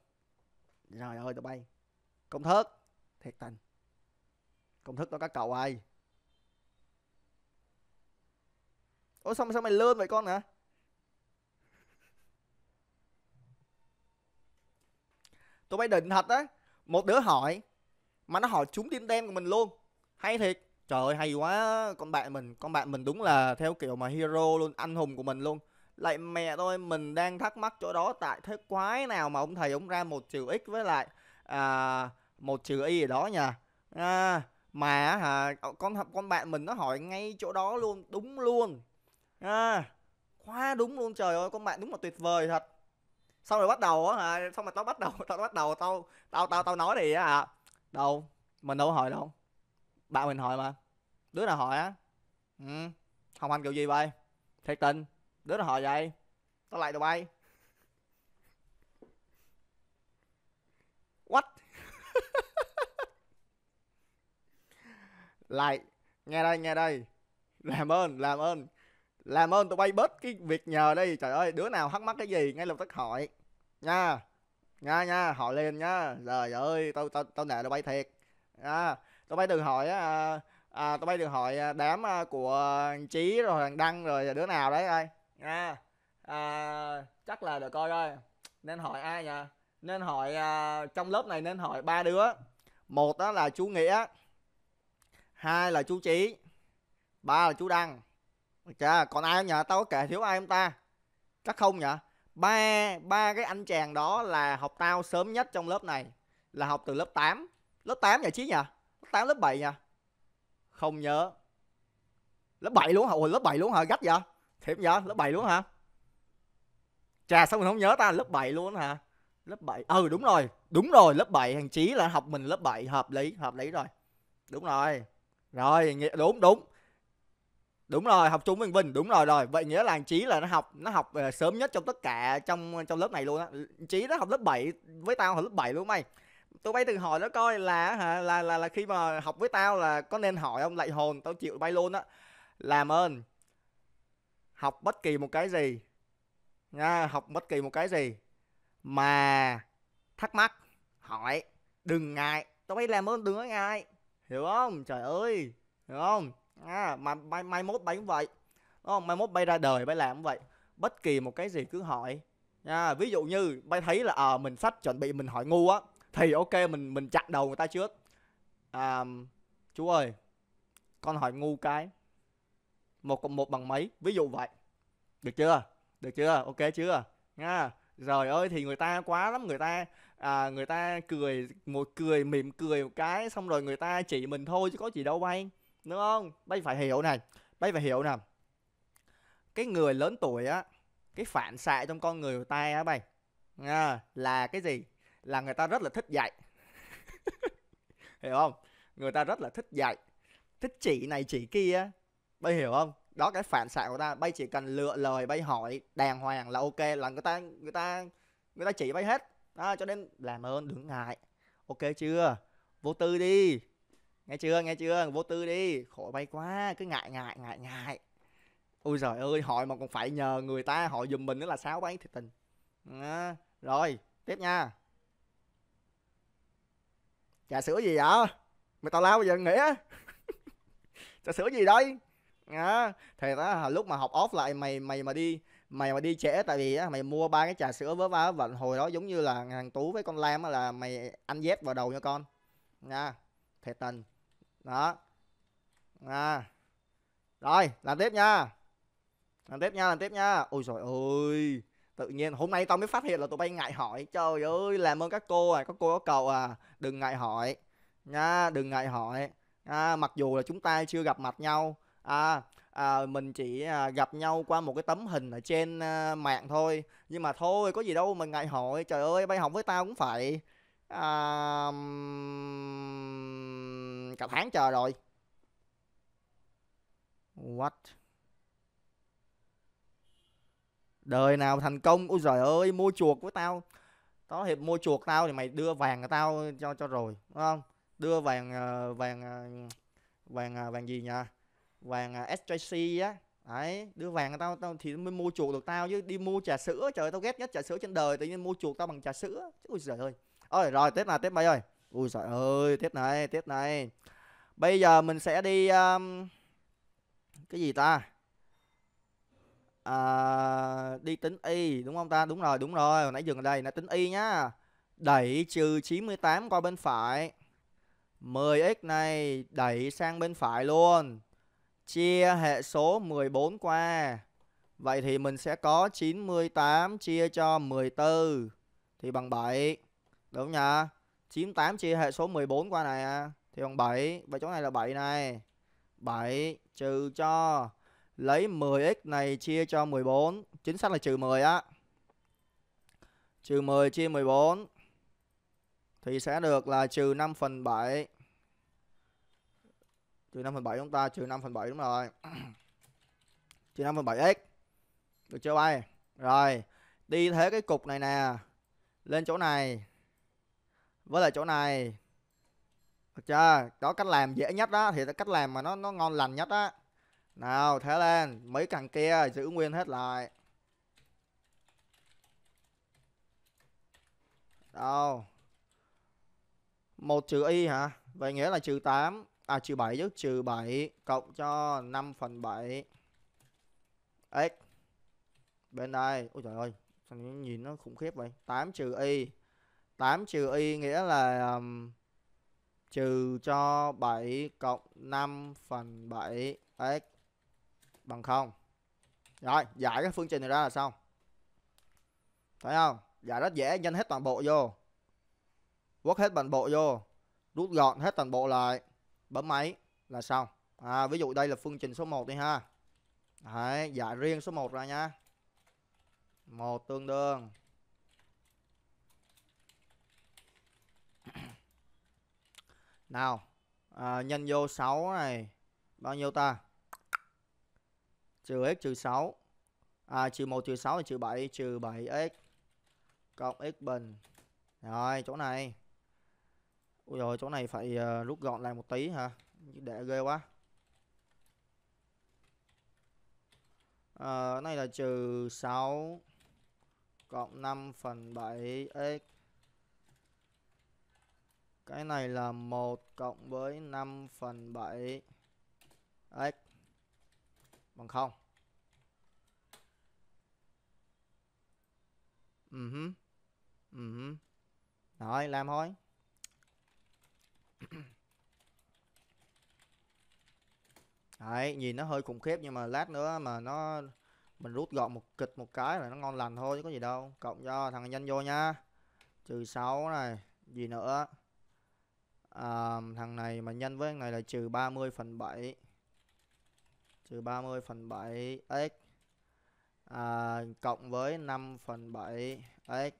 rồi ơi tụi bay công thức thiệt tình công thức đó các cậu ơi ủa sao, sao mày lươn vậy con hả tụi bay định thật đấy một đứa hỏi mà nó hỏi trúng tim đen của mình luôn hay thiệt trời ơi hay quá con bạn mình con bạn mình đúng là theo kiểu mà hero luôn anh hùng của mình luôn lại mẹ tôi mình đang thắc mắc chỗ đó tại thế quái nào mà ông thầy ông ra một chữ x với lại à, một chữ y ở đó nha à, mà hả ờ, con con bạn mình nó hỏi ngay chỗ đó luôn đúng luôn à, quá đúng luôn trời ơi con bạn đúng là tuyệt vời thật xong rồi bắt đầu á xong rồi tao bắt đầu [laughs] tao bắt đầu tao tao tao tao nói thì à đâu mình đâu hỏi đâu bạn mình hỏi mà đứa nào hỏi á ừ hồng anh kiểu gì vậy thiệt tình đứa nào hỏi vậy tao lại tụi bay what [laughs] lại nghe đây nghe đây làm ơn làm ơn làm ơn tụi bay bớt cái việc nhờ đây trời ơi đứa nào thắc mắc cái gì ngay lập tức hỏi nha nha nha hỏi lên nhá trời ơi tao tao tao nể tao bay thiệt nha tao bay đừng hỏi à, à, tụi bay đừng hỏi à, đám à, của chí rồi thằng đăng rồi đứa nào đấy ơi nha à, chắc là được coi coi nên hỏi ai nha nên hỏi à, trong lớp này nên hỏi ba đứa một đó là chú nghĩa hai là chú trí ba là chú đăng chà còn ai không tao có kể thiếu ai không ta chắc không nhở ba ba cái anh chàng đó là học tao sớm nhất trong lớp này là học từ lớp 8 lớp 8 nhà trí nhỉ lớp 8 lớp 7 nhỉ không nhớ lớp 7 luôn hả Ủa, lớp 7 luôn hả gắt vậy thiệt vậy lớp 7 luôn hả trà sao mình không nhớ ta lớp 7 luôn hả lớp 7 ừ đúng rồi đúng rồi lớp 7 thằng trí là học mình lớp 7 hợp lý hợp lý rồi đúng rồi rồi đúng đúng đúng rồi học chung với Vinh đúng rồi rồi vậy nghĩa là anh Chí là nó học nó học uh, sớm nhất trong tất cả trong trong lớp này luôn á Chí nó học lớp 7 với tao học lớp 7 luôn mày tôi bay từ hỏi nó coi là hả là là là khi mà học với tao là có nên hỏi không lại hồn tao chịu bay luôn á làm ơn học bất kỳ một cái gì nha học bất kỳ một cái gì mà thắc mắc hỏi đừng ngại tụi bay làm ơn đừng có ngại hiểu không trời ơi hiểu không à, mà mai, mai mốt bay cũng vậy đúng không mai mốt bay ra đời bay làm cũng vậy bất kỳ một cái gì cứ hỏi nha ví dụ như bay thấy là à, mình sách chuẩn bị mình hỏi ngu á thì ok mình mình chặn đầu người ta trước à, chú ơi con hỏi ngu cái một cộng một bằng mấy ví dụ vậy được chưa được chưa ok chưa nha rồi ơi thì người ta quá lắm người ta à, người ta cười một cười mỉm cười một cái xong rồi người ta chỉ mình thôi chứ có gì đâu bay đúng không bay phải hiểu này bay phải hiểu nè cái người lớn tuổi á cái phản xạ trong con người của ta á bay à, là cái gì là người ta rất là thích dạy [laughs] hiểu không người ta rất là thích dạy thích chỉ này chỉ kia á, bay hiểu không đó cái phản xạ của ta bay chỉ cần lựa lời bay hỏi đàng hoàng là ok là người ta người ta người ta chỉ bay hết đó, cho nên làm ơn đừng ngại ok chưa vô tư đi nghe chưa nghe chưa vô tư đi khổ bay quá cứ ngại ngại ngại ngại ôi trời ơi hỏi mà còn phải nhờ người ta họ giùm mình nữa là sao bấy thiệt tình à, rồi tiếp nha trà sữa gì vậy mày tao lao bây giờ nghĩa [laughs] trà sữa gì đây à, thì đó lúc mà học off lại mày mày mà đi mày mà đi trễ tại vì á, mày mua ba cái trà sữa với ba vận hồi đó giống như là thằng tú với con lam là mày ăn dép vào đầu cho con nha thiệt tình đó à rồi làm tiếp nha làm tiếp nha làm tiếp nha ôi trời ơi tự nhiên hôm nay tao mới phát hiện là tụi bay ngại hỏi trời ơi làm ơn các cô à các cô có cậu à đừng ngại hỏi nha đừng ngại hỏi à, mặc dù là chúng ta chưa gặp mặt nhau à, à mình chỉ à, gặp nhau qua một cái tấm hình ở trên à, mạng thôi nhưng mà thôi có gì đâu mà ngại hỏi trời ơi bay học với tao cũng phải à, cả tháng chờ rồi what đời nào thành công ôi giời ơi mua chuộc của tao đó hiệp mua chuộc tao thì mày đưa vàng của tao cho cho rồi đúng không đưa vàng ờ, vàng ờ, vàng ờ, vàng gì nhỉ vàng SJC á đấy đưa vàng của tao tao thì mới mua chuột được tao chứ đi mua trà sữa trời tao ghét nhất trà sữa trên đời tự nhiên mua chuột tao bằng trà sữa chứ ôi giời ơi ôi rồi tết nào tết mày ơi ui trời ơi tiếp này tiếp này bây giờ mình sẽ đi um, cái gì ta à, đi tính y đúng không ta đúng rồi đúng rồi hồi nãy dừng ở đây nãy tính y nhá đẩy trừ 98 qua bên phải 10x này đẩy sang bên phải luôn chia hệ số 14 qua vậy thì mình sẽ có 98 chia cho 14 thì bằng 7 đúng không nhá 98 chia hệ số 14 qua này à. Thì bằng 7. Vậy chỗ này là 7 này. 7 trừ cho lấy 10x này chia cho 14. Chính xác là trừ 10 á. Trừ 10 chia 14. Thì sẽ được là trừ 5 phần 7. Trừ 5 phần 7 chúng ta. Trừ 5 phần 7 đúng rồi. [clears throat] trừ 5 phần 7x. Được chưa bay? Rồi. Đi thế cái cục này nè. Lên chỗ này với lại chỗ này được chưa đó cách làm dễ nhất đó thì cách làm mà nó nó ngon lành nhất á nào thế lên mấy càng kia giữ nguyên hết lại đâu một trừ y hả vậy nghĩa là trừ 8 à trừ 7 chứ trừ 7 cộng cho 5 phần 7 x bên đây ôi trời ơi sao nhìn nó khủng khiếp vậy 8 trừ y 8 trừ y nghĩa là um, trừ cho 7 cộng 5 phần 7 x bằng 0. Rồi, giải cái phương trình này ra là xong. Thấy không? Giải rất dễ, nhanh hết toàn bộ vô. Quất hết toàn bộ vô. Rút gọn hết toàn bộ lại. Bấm máy là xong. À, ví dụ đây là phương trình số 1 đi ha. Đấy, giải riêng số 1 ra nha. 1 tương đương Nào à, Nhân vô 6 này Bao nhiêu ta Trừ x trừ 6 À trừ 1 trừ 6 là trừ 7 Trừ 7x Cộng x bình Rồi chỗ này Ui rồi chỗ này phải uh, rút gọn lại một tí hả Để ghê quá à, Này là trừ 6 Cộng 5 phần 7 x cái này là 1 cộng với 5 phần 7 x bằng 0. Ừ huh Ừ huh Rồi, làm thôi. [clears throat] Đấy, nhìn nó hơi khủng khiếp nhưng mà lát nữa mà nó mình rút gọn một kịch một cái là nó ngon lành thôi chứ có gì đâu. Cộng cho thằng nhanh vô nha. Trừ 6 này, gì nữa à, thằng này mà nhân với thằng này là trừ 30 phần 7 trừ 30 phần 7 x à, cộng với 5 phần 7 x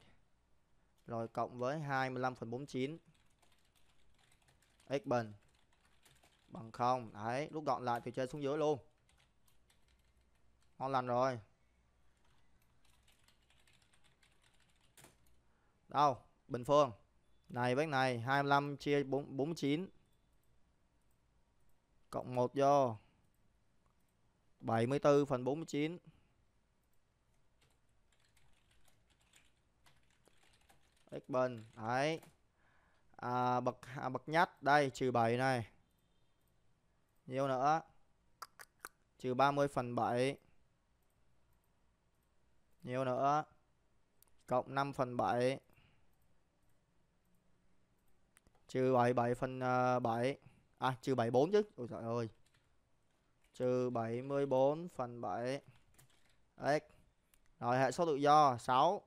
rồi cộng với 25 phần 49 x bình bằng không đấy lúc gọn lại thì chơi xuống dưới luôn ngon lành rồi đâu bình phương này bánh này 25 chia 4, 49 Cộng 1 vô 74 phần 49 X bình Đấy à, Bậc à, bậc nhất Đây trừ 7 này Nhiều nữa Trừ 30 phần 7 Nhiều nữa Cộng 5 phần 7 trừ 77 phần uh, à, 7 à trừ 74 chứ ôi trời ơi trừ 74 phần 7 x rồi hệ số tự do 6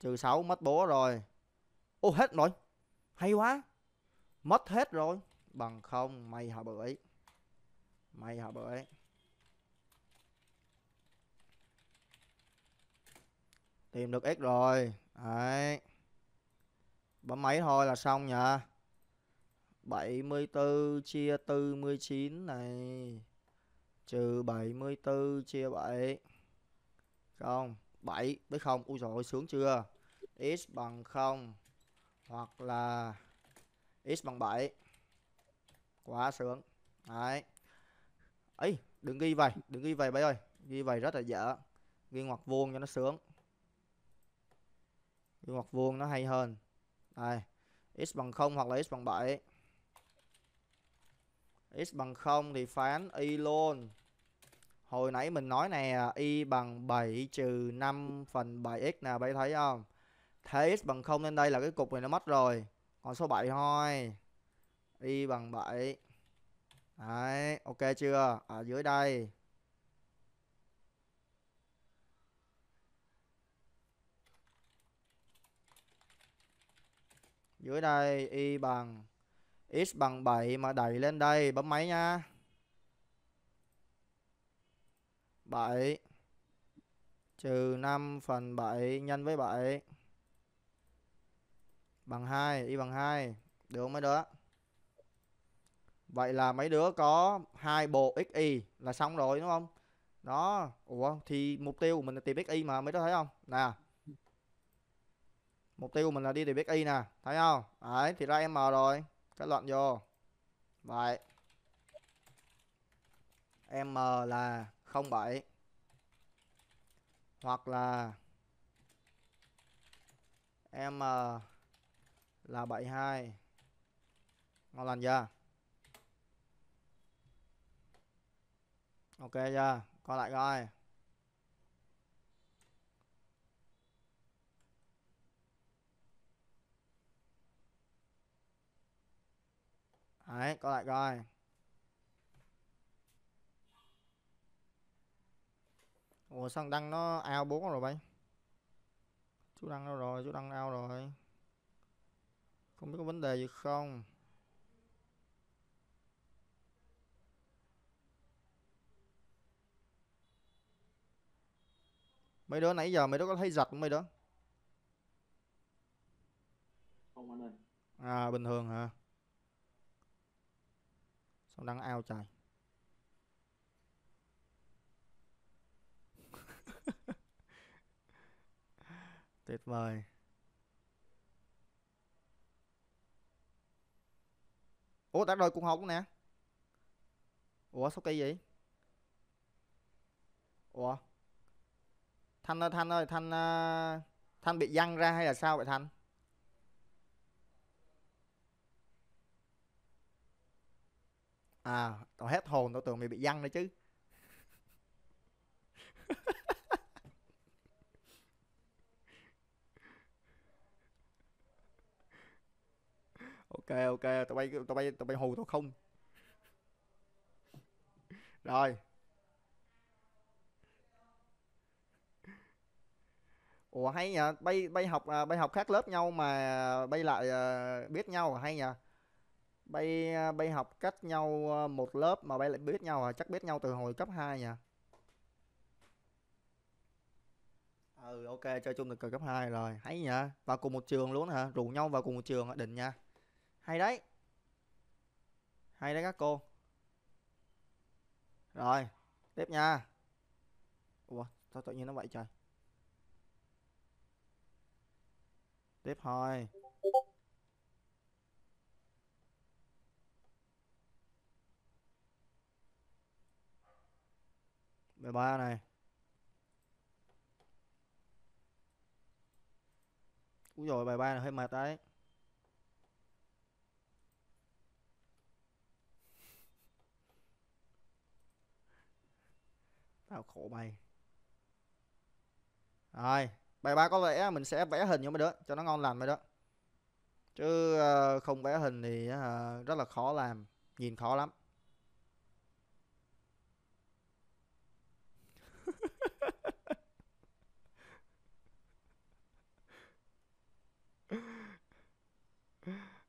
trừ 6 mất bố rồi ô hết rồi hay quá mất hết rồi bằng không mày hả bưởi mày hả bưởi tìm được x rồi đấy bấm máy thôi là xong nha 74 chia 49 này trừ 74 chia 7 không 7 với không ui rồi sướng chưa x bằng 0 hoặc là x bằng 7 quá sướng đấy ấy đừng ghi vậy đừng ghi vậy bấy ơi ghi vậy rất là dở ghi ngoặc vuông cho nó sướng ghi ngoặc vuông nó hay hơn đây x bằng 0 hoặc là x bằng 7 x bằng 0 thì phán y luôn hồi nãy mình nói nè y bằng 7 trừ 5 phần 7x nè bạn thấy không thế x bằng 0 lên đây là cái cục này nó mất rồi còn số 7 thôi y bằng 7 đấy ok chưa ở dưới đây dưới đây y bằng x bằng 7 mà đẩy lên đây bấm máy nha 7 trừ 5 phần 7 nhân với 7 bằng 2 y bằng 2 được không mấy đứa vậy là mấy đứa có hai bộ xy là xong rồi đúng không đó ủa thì mục tiêu của mình là tìm y mà mấy đứa thấy không nè mục tiêu của mình là đi tìm y nè thấy không đấy thì ra em m rồi kết luận vô vậy m là 07 hoặc là m là 72 ngon lành chưa ok chưa coi lại coi đấy coi lại coi ủa sao đăng nó ao bốn rồi bay chú đăng đâu rồi chú đăng ao rồi không biết có vấn đề gì không mấy đứa nãy giờ mấy đứa có thấy giật không mấy đứa không anh ơi à bình thường hả xong đăng ao chài [laughs] tuyệt vời ủa đã rồi cùng học nè ủa sao cây vậy ủa thanh ơi thanh ơi thanh uh, thanh bị văng ra hay là sao vậy thanh à tao hết hồn tao tưởng mày bị văng đấy chứ [laughs] ok ok tao bay tao bay tao bay hù tao không rồi ủa hay nhờ bay bay học à, bay học khác lớp nhau mà à, bay lại à, biết nhau hay nhờ Bay à, bay học cách nhau à, một lớp mà bay lại biết nhau à? Chắc biết nhau từ hồi cấp 2 nhỉ? Ừ ok chơi chung từ cờ cấp 2 rồi Hay nhỉ Vào cùng một trường luôn hả Rủ nhau vào cùng một trường định nha Hay đấy Hay đấy các cô Rồi Tiếp nha Ủa sao tự nhiên nó vậy trời Tiếp thôi 13 này Úi rồi bài 3 này hơi mệt đấy Tao khổ bay Rồi Bài ba có vẽ mình sẽ vẽ hình cho mấy đứa Cho nó ngon lành mấy đứa Chứ ờ, không vẽ hình thì rất là khó làm Nhìn khó lắm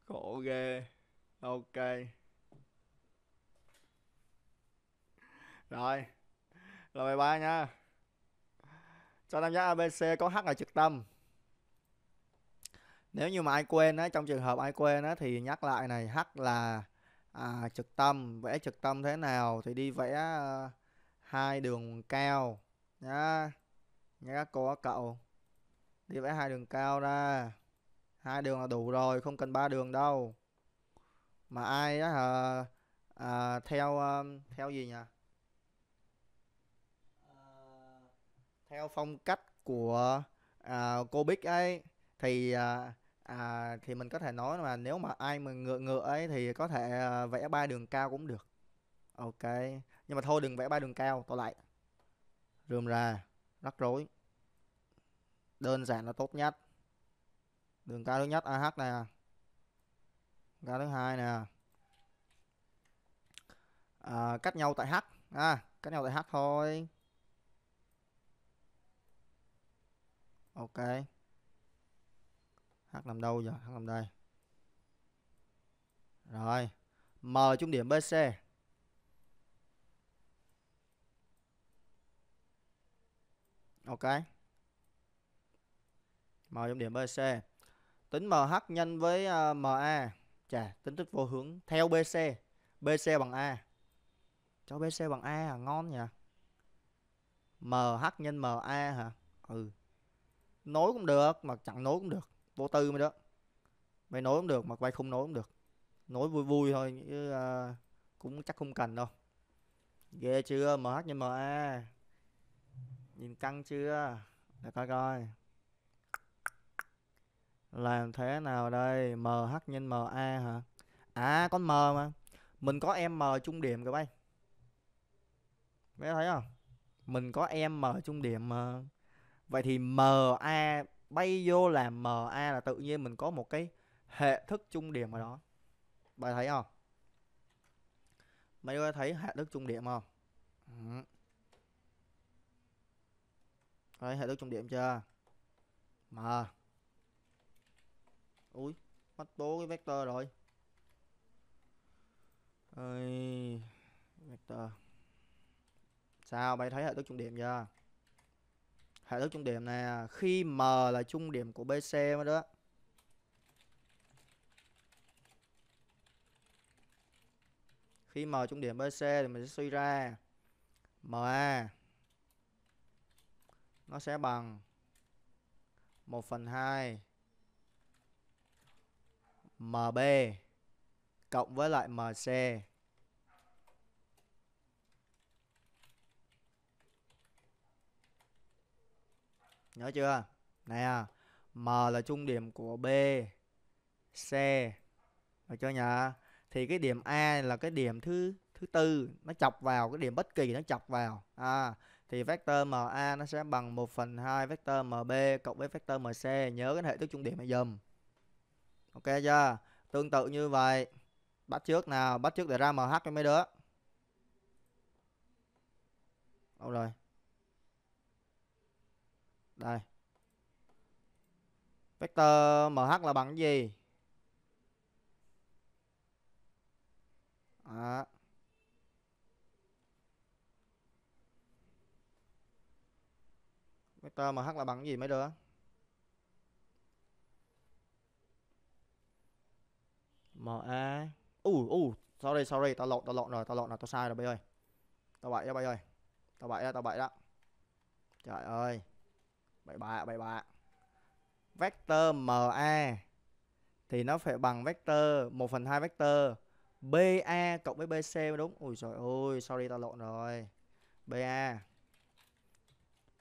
khổ ghê ok rồi là bài ba nha cho tam giác abc có h là trực tâm nếu như mà ai quên á trong trường hợp ai quên á thì nhắc lại này h là à, trực tâm vẽ trực tâm thế nào thì đi vẽ uh, hai đường cao nhá nhá các cô các cậu đi vẽ hai đường cao ra hai đường là đủ rồi không cần ba đường đâu mà ai đó à, à, theo ờ, theo gì nhỉ theo phong cách của à, cô Bích ấy thì à, à, thì mình có thể nói là nếu mà ai mà ngựa ngựa ấy thì có thể à, vẽ ba đường cao cũng được ok nhưng mà thôi đừng vẽ ba đường cao tôi lại rườm rà rắc rối đơn giản là tốt nhất đường cao thứ nhất AH này, cao thứ hai nè à, cách nhau tại H à, cách nhau tại H thôi ok H nằm đâu giờ H nằm đây rồi M trung điểm BC ok M trung điểm BC Tính MH nhân với ờ, MA. Chà, tính tích vô hướng theo BC. BC bằng A. Cho BC bằng A à, ngon nhỉ. MH nhân MA hả? Ừ. Nối cũng được mà chẳng nối cũng được. Vô tư mới đó. Mày nối cũng được mà quay không nối cũng được. Nối vui vui thôi chứ uh, cũng chắc không cần đâu. Ghê chưa? MH nhân MA. Nhìn căng chưa? Để coi coi. Làm thế nào đây? MH nhân MA hả? À con M mà. Mình có M trung điểm các bạn. Mấy thấy không? Mình có M trung điểm mà. Vậy thì MA bay vô làm MA là tự nhiên mình có một cái hệ thức trung điểm ở đó. Bạn thấy không? Mấy người thấy hệ thức trung điểm không? Ừ. Đấy, hệ thức trung điểm chưa? M ui mất tố cái vector rồi ơi vector sao mày thấy hệ thức trung điểm chưa hệ thức trung điểm này khi m là trung điểm của bc mới đó khi m trung điểm bc thì mình sẽ suy ra ma nó sẽ bằng 1 phần 2 MB cộng với lại MC Nhớ chưa? Nè, M là trung điểm của B, C. Được chưa nhà? Thì cái điểm A là cái điểm thứ thứ tư nó chọc vào cái điểm bất kỳ nó chọc vào. À, thì vector MA nó sẽ bằng 1 phần 2 vector MB cộng với vector MC. Nhớ cái hệ thức trung điểm này dùm ok chưa tương tự như vậy bắt trước nào bắt trước để ra mh cho mấy đứa đâu rồi đây vector mh là bằng gì à. vector mh là bằng gì mấy đứa M A u u sorry sorry tao lộn tao lộn rồi tao lộn là tao sai rồi bây ơi tao bậy đó bây ơi tao bậy đó tao bậy đó trời ơi bậy bạ bậy bạ vector MA thì nó phải bằng vector 1 phần 2 vector BA cộng với BC đúng ui trời ơi sorry tao lộn rồi BA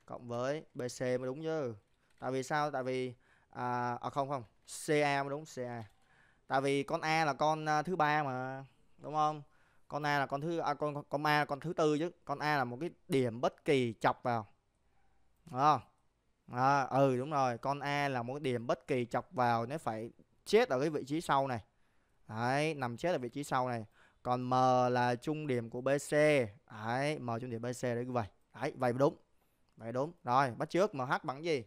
cộng với BC mới đúng chứ tại vì sao tại vì à, à không không CA mới đúng CA tại vì con a là con à, thứ ba mà đúng không con a là con thứ à, con con a là con thứ tư chứ con a là một cái điểm bất kỳ chọc vào đúng không à, ừ đúng rồi con a là một cái điểm bất kỳ chọc vào nó phải chết ở cái vị trí sau này đấy nằm chết ở vị trí sau này còn m là trung điểm của bc đấy m trung điểm bc đấy như vậy đấy vậy đúng vậy đúng rồi bắt trước mh bằng gì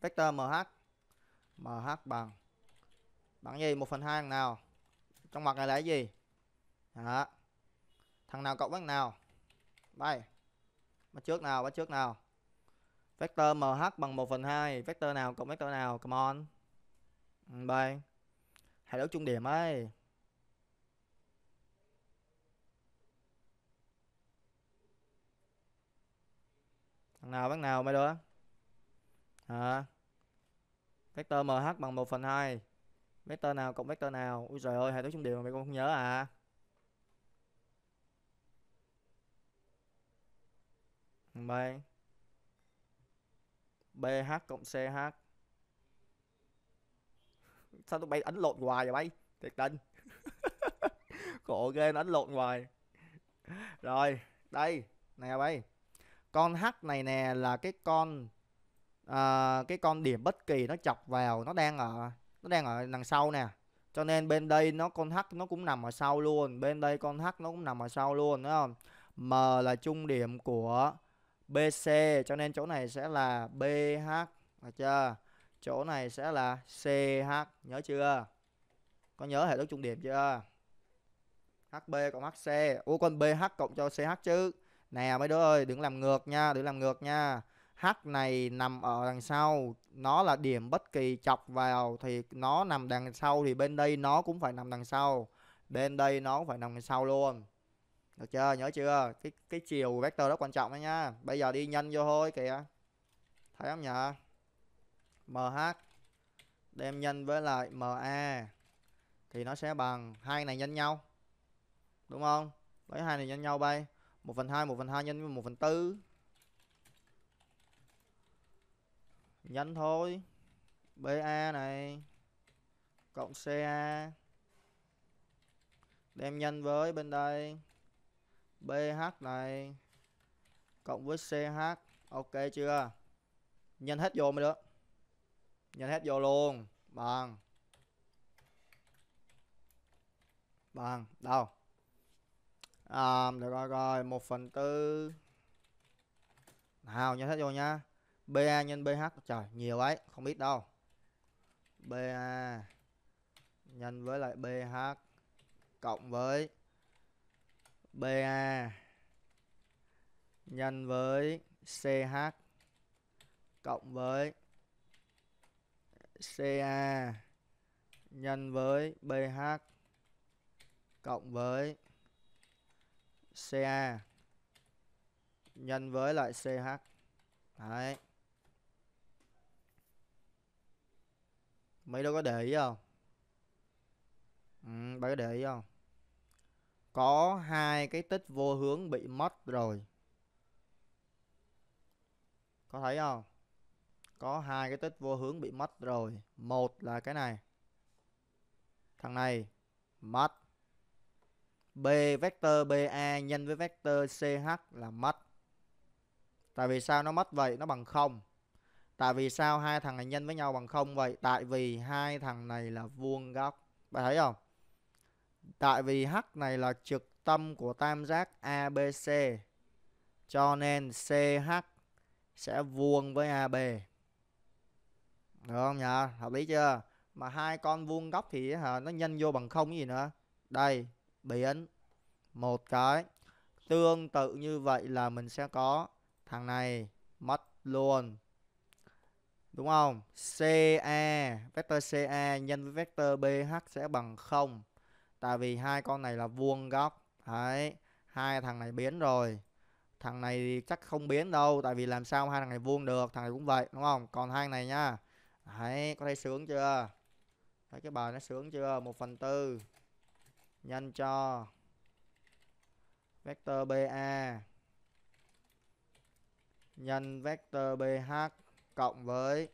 vector mh mh bằng bạn gì? một phần hai thằng nào? Trong mặt này là cái gì? Đó. Thằng nào cộng với thằng nào? bay Bắt trước nào, bắt trước nào. Vector MH bằng một phần hai Vector nào cộng vector nào? Come on. bay ừ, Hãy đấu chung điểm ấy. Thằng nào bác nào mấy đứa? Hả? Vector MH bằng một phần hai vector nào cộng vector nào ui trời ơi hệ số chung đều mà mày con không nhớ à B, bh cộng ch sao tụi bay ấn lộn hoài vậy bay thiệt tình [laughs] khổ ghê nó ấn lộn hoài rồi đây nè bay con h này nè là cái con à, cái con điểm bất kỳ nó chọc vào nó đang ở nó đang ở đằng sau nè cho nên bên đây nó con h nó cũng nằm ở sau luôn bên đây con h nó cũng nằm ở sau luôn đúng không m là trung điểm của bc cho nên chỗ này sẽ là bh được chưa chỗ này sẽ là ch nhớ chưa có nhớ hệ số trung điểm chưa hb cộng hc ô con bh cộng cho ch chứ nè mấy đứa ơi đừng làm ngược nha đừng làm ngược nha H này nằm ở đằng sau Nó là điểm bất kỳ chọc vào Thì nó nằm đằng sau Thì bên đây nó cũng phải nằm đằng sau Bên đây nó cũng phải nằm đằng sau luôn Được chưa? Nhớ chưa? Cái cái chiều vector rất quan trọng đấy nha Bây giờ đi nhanh vô thôi kìa Thấy không nhở? MH Đem nhân với lại MA Thì nó sẽ bằng hai này nhân nhau Đúng không? Lấy hai này nhân nhau bay 1 phần 2, 1 phần 2 nhân với 1 phần 4 Nhanh thôi. BA này cộng CA đem nhân với bên đây BH này cộng với CH. Ok chưa? Nhân hết vô mới được. Nhân hết vô luôn. Bằng bằng đâu? À, được rồi rồi, một phần tư Nào, nhân hết vô nha ba nhân bh trời nhiều ấy không biết đâu ba nhân với lại bh cộng với ba nhân với CH cộng với CA nhân với BH cộng với CA nhân với lại CH. Đấy. Mấy đâu có để ý không? Ừ, bà có để ý không? Có hai cái tích vô hướng bị mất rồi. Có thấy không? Có hai cái tích vô hướng bị mất rồi. Một là cái này. Thằng này mất. B vector BA nhân với vector CH là mất. Tại vì sao nó mất vậy? Nó bằng không tại vì sao hai thằng này nhân với nhau bằng không vậy tại vì hai thằng này là vuông góc bạn thấy không tại vì h này là trực tâm của tam giác abc cho nên ch sẽ vuông với ab được không nhỉ hợp lý chưa mà hai con vuông góc thì hả, nó nhân vô bằng không gì nữa đây biến một cái tương tự như vậy là mình sẽ có thằng này mất luôn Đúng không? CA, vector CA nhân với vector BH sẽ bằng 0. Tại vì hai con này là vuông góc. Đấy, hai thằng này biến rồi. Thằng này thì chắc không biến đâu, tại vì làm sao hai thằng này vuông được, thằng này cũng vậy, đúng không? Còn hai này nha. Đấy, có thấy sướng chưa? Thấy cái bài nó sướng chưa? Một phần tư nhân cho vector BA nhân vector BH cộng với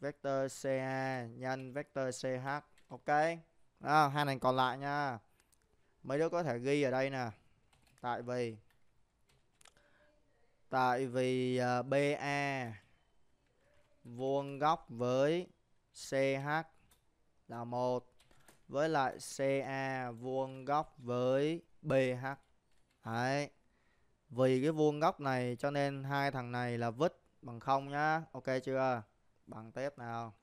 vector CA nhân vector CH. Ok. À, hai này còn lại nha. Mấy đứa có thể ghi ở đây nè. Tại vì tại vì uh, ờ, BA vuông góc với CH là một với lại CA vuông góc với BH. Đấy. Vì cái vuông góc này cho nên hai thằng này là vứt bằng không nhá ok chưa bằng tiếp nào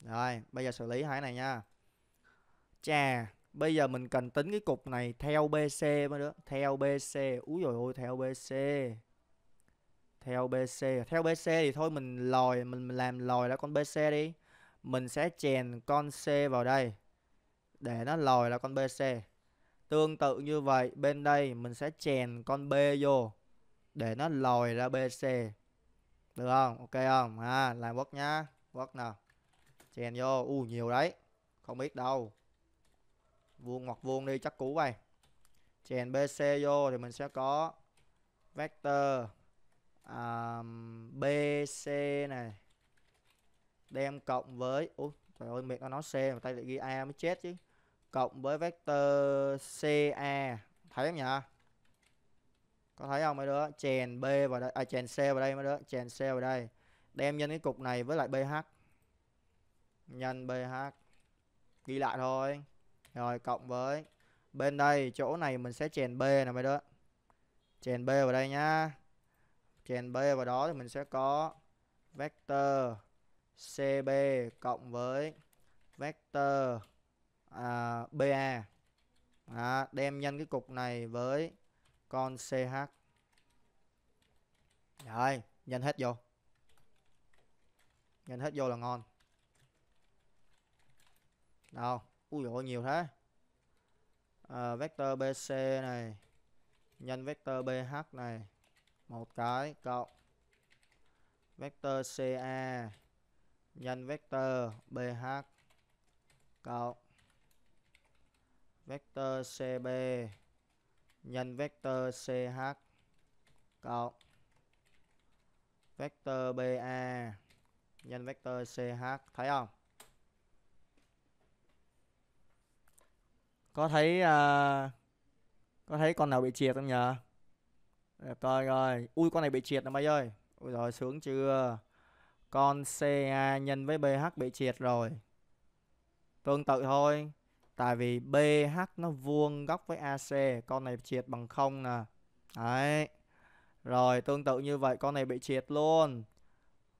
rồi bây giờ xử lý hai này nha chà bây giờ mình cần tính cái cục này theo bc mới được theo bc úi rồi ôi theo bc theo bc theo bc thì thôi mình lòi mình làm lòi ra con bc đi mình sẽ chèn con c vào đây để nó lòi ra con bc Tương tự như vậy bên đây mình sẽ chèn con B vô để nó lòi ra BC. Được không? Ok không? à, làm work nhá. Work nào. Chèn vô. U nhiều đấy. Không biết đâu. Vuông hoặc vuông đi chắc cú vậy. Chèn BC vô thì mình sẽ có vector um, BC này đem cộng với ui trời ơi mệt nó nói C mà tay lại ghi A mới chết chứ cộng với vector CA thấy không nhỉ có thấy không mấy đứa chèn B vào đây à chèn C vào đây mấy đứa chèn C vào đây đem nhân cái cục này với lại BH nhân BH ghi lại thôi rồi cộng với bên đây chỗ này mình sẽ chèn B nè mấy đứa chèn B vào đây nhá chèn B vào đó thì mình sẽ có vector CB cộng với vector à, BA à, đem nhân cái cục này với con CH rồi nhân hết vô nhân hết vô là ngon đâu ui dồi nhiều thế à, vector BC này nhân vector BH này một cái cộng vector CA nhân vector BH cộng vector CB nhân vector CH cộng vector BA nhân vector CH thấy không? Có thấy uh, có thấy con nào bị triệt không nhờ? Đẹp coi rồi. Ui con này bị triệt rồi mấy ơi. Ui rồi sướng chưa? Con CA nhân với BH bị triệt rồi. Tương tự thôi. Tại vì BH nó vuông góc với AC, con này triệt bằng 0 nè. Đấy. Rồi tương tự như vậy con này bị triệt luôn.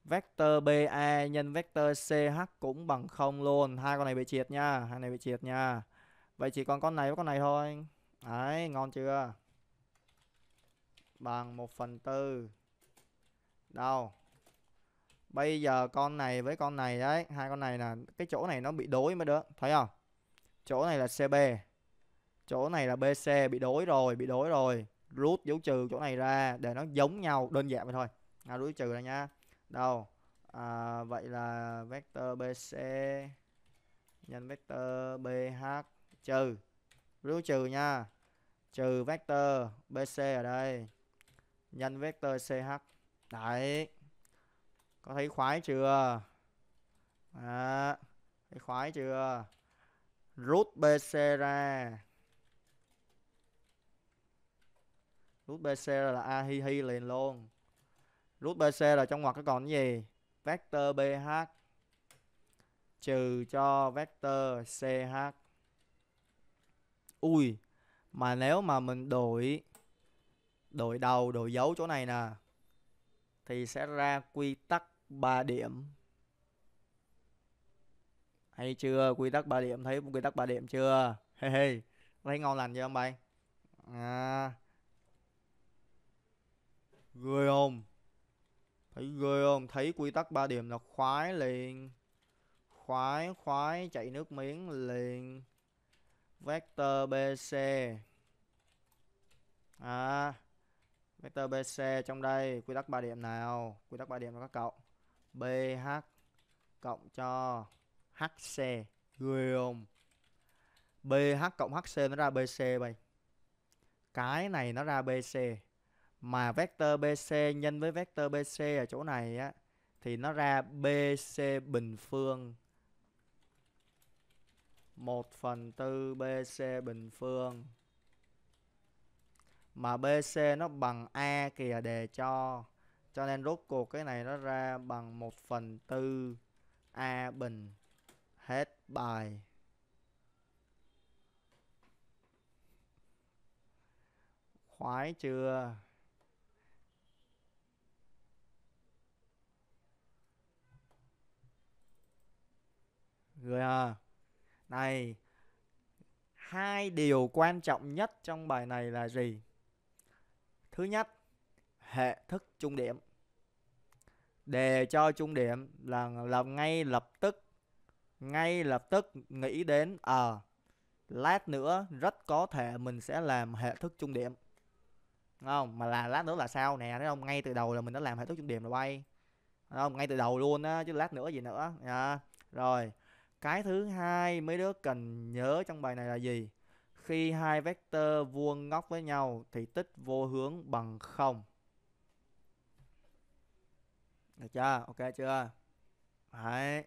Vector BA nhân vector CH cũng bằng 0 luôn. Hai con này bị triệt nha, hai này bị triệt nha. Vậy chỉ còn con này với con này thôi. Đấy, ngon chưa? Bằng 1 phần tư Đâu? Bây giờ con này với con này đấy, hai con này là cái chỗ này nó bị đối mới được, thấy không? chỗ này là CB chỗ này là BC bị đối rồi bị đối rồi rút dấu trừ chỗ này ra để nó giống nhau đơn giản vậy thôi à, rút trừ ra nha đâu à, vậy là vector BC nhân vector BH trừ rút trừ nha trừ vector BC ở đây nhân vector CH đấy có thấy khoái chưa à, thấy khoái chưa Rút BC ra Rút BC ra là A hi liền luôn Rút BC là trong ngoặc cái còn cái gì Vector BH Trừ cho vector CH Ui Mà nếu mà mình đổi Đổi đầu đổi dấu chỗ này nè Thì sẽ ra quy tắc 3 điểm hay chưa quy tắc ba điểm thấy quy tắc ba điểm chưa hey, hey. thấy ngon lành chưa ông bay. à ghê không thấy ghê không thấy quy tắc ba điểm là khoái liền khoái khoái chạy nước miếng liền vector bc à vector bc trong đây quy tắc ba điểm nào quy tắc ba điểm là các cậu bh cộng cho HC ghê không BH cộng HC nó ra BC bay cái này nó ra BC mà vector BC nhân với vector BC ở chỗ này á thì nó ra BC bình phương 1 phần 4 BC bình phương mà BC nó bằng A kìa đề cho cho nên rốt cuộc cái này nó ra bằng 1 phần 4 A bình hết bài khoái chưa rồi à này hai điều quan trọng nhất trong bài này là gì thứ nhất hệ thức trung điểm đề cho trung điểm là làm ngay lập tức ngay lập tức nghĩ đến ờ à, lát nữa rất có thể mình sẽ làm hệ thức trung điểm đúng không mà là lát nữa là sao nè thấy không ngay từ đầu là mình đã làm hệ thức trung điểm rồi bay đúng không ngay từ đầu luôn á chứ lát nữa gì nữa à, rồi cái thứ hai mấy đứa cần nhớ trong bài này là gì khi hai vectơ vuông ngóc với nhau thì tích vô hướng bằng không được chưa ok chưa Đấy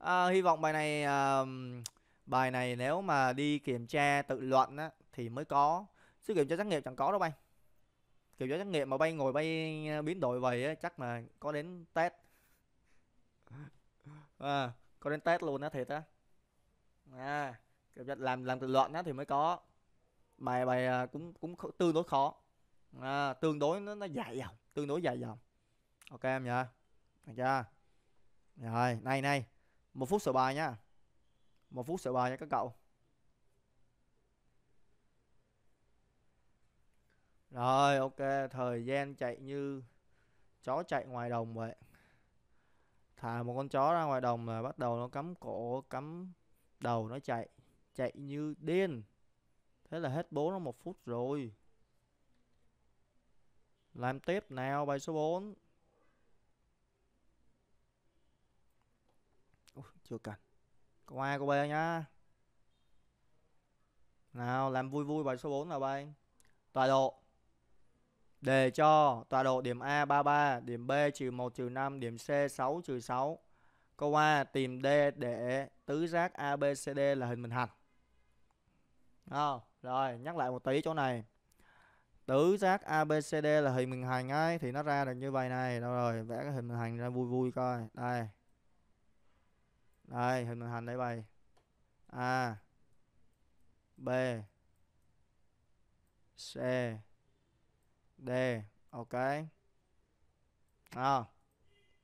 à, hy vọng bài này à, bài này nếu mà đi kiểm tra tự luận á, thì mới có chứ kiểm tra trắc nghiệm chẳng có đâu anh kiểm tra trắc nghiệm mà bay ngồi bay ờ, biến đổi vậy á, chắc mà có đến test à, có đến test luôn á thiệt á à, kiểm tra làm làm tự luận á thì mới có bài bài cũng cũng tương đối khó à, tương đối nó nó dài dòng tương đối dài dòng ok em nhờ được chưa rồi này này một phút sửa bài nhá một phút sửa bài nha các cậu rồi ok thời gian chạy như chó chạy ngoài đồng vậy thả một con chó ra ngoài đồng là bắt đầu nó cắm cổ cắm đầu nó chạy chạy như điên thế là hết bố nó một phút rồi làm tiếp nào bài số 4 chưa cần câu a câu b nhá nào làm vui vui bài số 4 nào bay tọa độ đề cho tọa độ điểm A 33 điểm B trừ một trừ năm điểm C 6 trừ sáu câu A tìm D để tứ giác ABCD là hình bình hành không? rồi nhắc lại một tí chỗ này tứ giác ABCD là hình bình hành ấy thì nó ra được như vậy này đâu rồi vẽ cái hình bình hành ra vui vui coi đây đây hình màn hình đây bài a b c d ok à,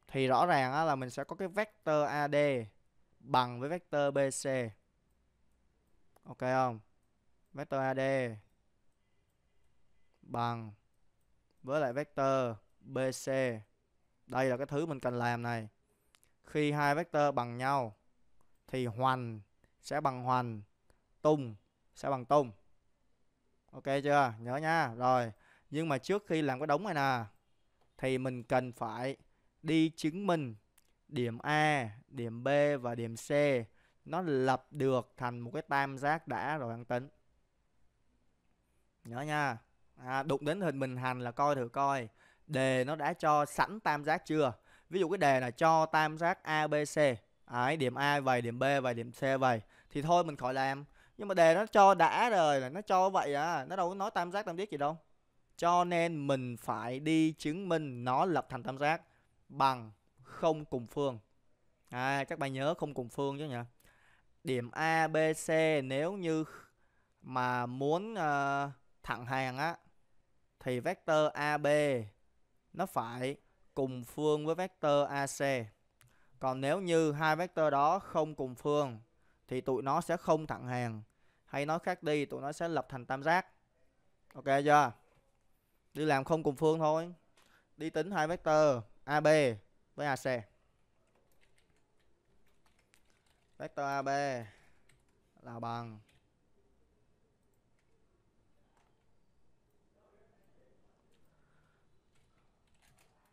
thì rõ ràng á, là mình sẽ có cái vector ad bằng với vector bc ok không vector ad bằng với lại vector bc đây là cái thứ mình cần làm này khi hai vector bằng nhau thì hoàn sẽ bằng hoàn, tung sẽ bằng tung, Ok chưa? Nhớ nha. Rồi, nhưng mà trước khi làm cái đống này nè thì mình cần phải đi chứng minh điểm A, điểm B và điểm C nó lập được thành một cái tam giác đã rồi ăn tính. Nhớ nha. À, đụng đến hình bình hành là coi thử coi đề nó đã cho sẵn tam giác chưa. Ví dụ cái đề là cho tam giác ABC Đấy, điểm A vậy, điểm B vậy, điểm C vậy Thì thôi mình khỏi làm Nhưng mà đề nó cho đã rồi, là nó cho vậy à Nó đâu có nói tam giác tam giác gì đâu Cho nên mình phải đi chứng minh nó lập thành tam giác Bằng không cùng phương à, Các bạn nhớ không cùng phương chứ nhỉ Điểm A, B, C nếu như mà muốn uh, thẳng hàng á Thì vector AB nó phải cùng phương với vector AC còn nếu như hai vector đó không cùng phương thì tụi nó sẽ không thẳng hàng. Hay nói khác đi, tụi nó sẽ lập thành tam giác. Ok chưa? Đi làm không cùng phương thôi. Đi tính hai vector AB với AC. Vector AB là bằng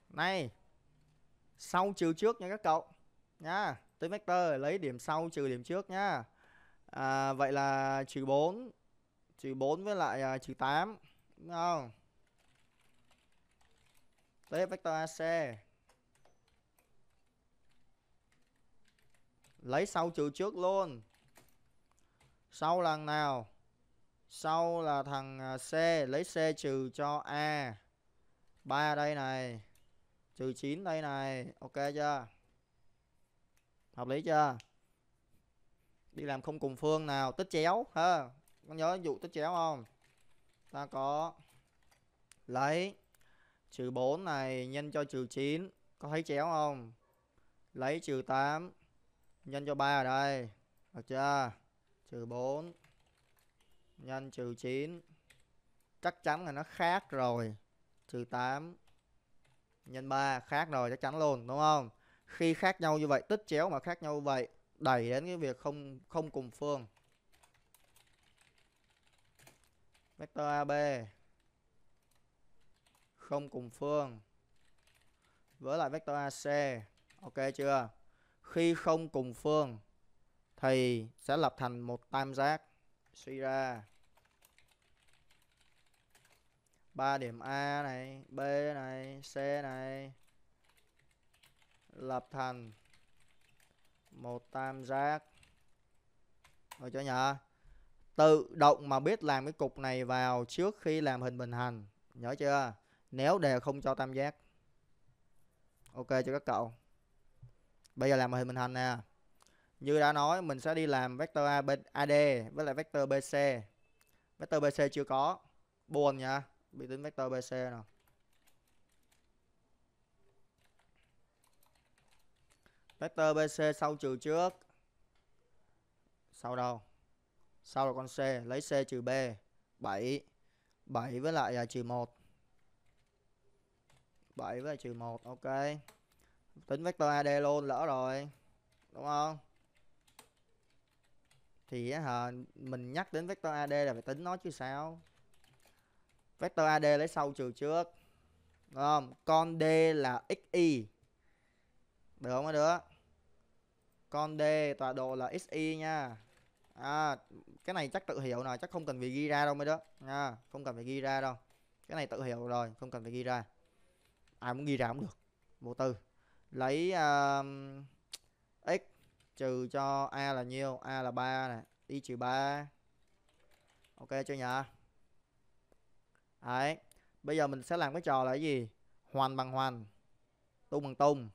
Này Sau trừ trước nha các cậu nha tới vector lấy điểm sau trừ điểm trước nha à, vậy là trừ 4 trừ 4 với lại à, trừ 8 đúng không tới vector AC lấy sau trừ trước luôn sau là nào sau là thằng à, C lấy C trừ cho A 3 đây này trừ 9 đây này ok chưa hợp lý chưa đi làm không cùng phương nào tích chéo ha con nhớ dụ tích chéo không ta có lấy trừ 4 này nhân cho trừ 9 có thấy chéo không lấy trừ 8 nhân cho 3 ở đây được chưa trừ 4 nhân trừ 9 chắc chắn là nó khác rồi trừ 8 nhân 3 khác rồi chắc chắn luôn đúng không khi khác nhau như vậy tích chéo mà khác nhau như vậy đẩy đến cái việc không không cùng phương vector AB không cùng phương với lại vector AC ok chưa khi không cùng phương thì sẽ lập thành một tam giác suy ra ba điểm A này B này C này lập thành một tam giác rồi cho nhờ tự động mà biết làm cái cục này vào trước khi làm hình bình hành nhớ chưa nếu đề không cho tam giác ok cho các cậu bây giờ làm hình bình hành nè như đã nói mình sẽ đi làm vector AB, AD với lại vector BC vector BC chưa có buồn nha bị tính vector BC nào Vector BC sau trừ trước. Sau đâu? Sau là con C. Lấy C trừ B. 7. 7 với lại là trừ 1. 7 với lại trừ 1. Ok. Tính vector AD luôn lỡ rồi. Đúng không? Thì hả, mình nhắc đến vector AD là phải tính nó chứ sao. Vector AD lấy sau trừ trước. Đúng không? Con D là XY. Được không mấy đứa? Con D tọa độ là XY nha. À, cái này chắc tự hiểu rồi, chắc không cần phải ghi ra đâu mấy đó à, không cần phải ghi ra đâu. Cái này tự hiểu rồi, không cần phải ghi ra. Ai muốn ghi ra cũng được. Vô tư. Lấy uh, x trừ cho a là nhiêu? A là 3 này, y trừ 3. Ok chưa nhỉ? Đấy. Bây giờ mình sẽ làm cái trò là cái gì? Hoàn bằng hoàn, tung bằng tung.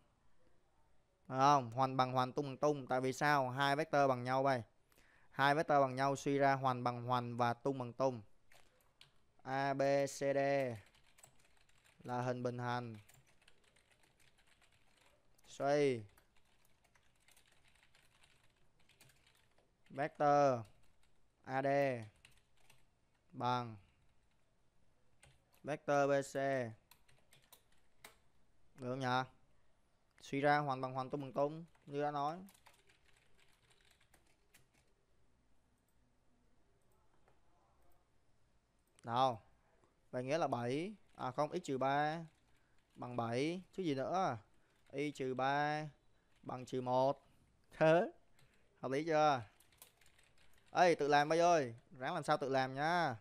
Đúng không? Hoàn bằng hoàn tung bằng tung. Tại vì sao? Hai vector bằng nhau vậy. Hai vector bằng nhau suy ra hoàn bằng hoàn và tung bằng tung. A B C D là hình bình hành. Suy. Vector AD bằng vector BC. Được không nhỉ? suy ra hoàn bằng hoàn tung bằng tung như đã nói nào vậy nghĩa là 7 à không x trừ 3 bằng 7 chứ gì nữa y trừ 3 bằng trừ 1 thế hợp lý chưa ê tự làm bây ơi ráng làm sao tự làm nhá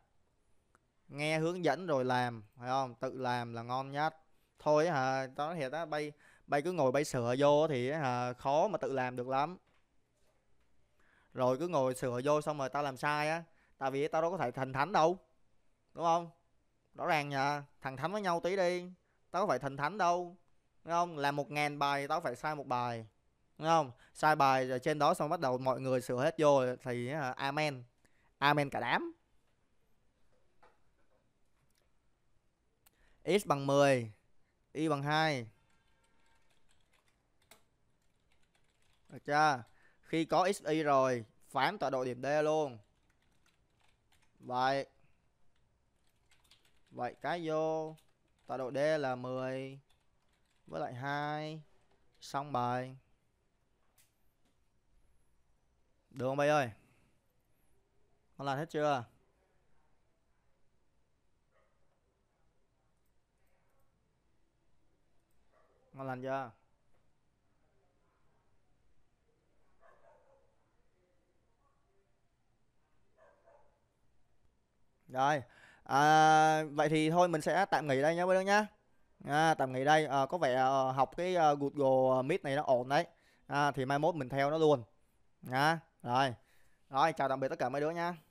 nghe hướng dẫn rồi làm phải không tự làm là ngon nhất thôi hả à, nói thiệt á bay bay cứ ngồi bay sửa vô thì à, khó mà tự làm được lắm rồi cứ ngồi sửa vô xong rồi tao làm sai á tại vì tao đâu có thể thành thánh đâu đúng không rõ ràng nha thằng thánh với nhau tí đi tao có phải thành thánh đâu đúng không làm một ngàn bài tao phải sai một bài đúng không sai bài rồi trên đó xong bắt đầu mọi người sửa hết vô thì à, amen amen cả đám x bằng 10 y bằng 2 được chưa khi có xy rồi phán tọa độ điểm d luôn vậy vậy cái vô tọa độ d là 10 với lại hai xong bài được không bay ơi con làm hết chưa con làm chưa Rồi. À, vậy thì thôi mình sẽ tạm nghỉ đây nhé mấy đứa nhá. À, tạm nghỉ đây à, có vẻ ờ, học cái ờ, Google Meet này nó ổn đấy. À, thì mai mốt mình theo nó luôn. À, rồi. Rồi chào tạm biệt tất cả mấy đứa nha.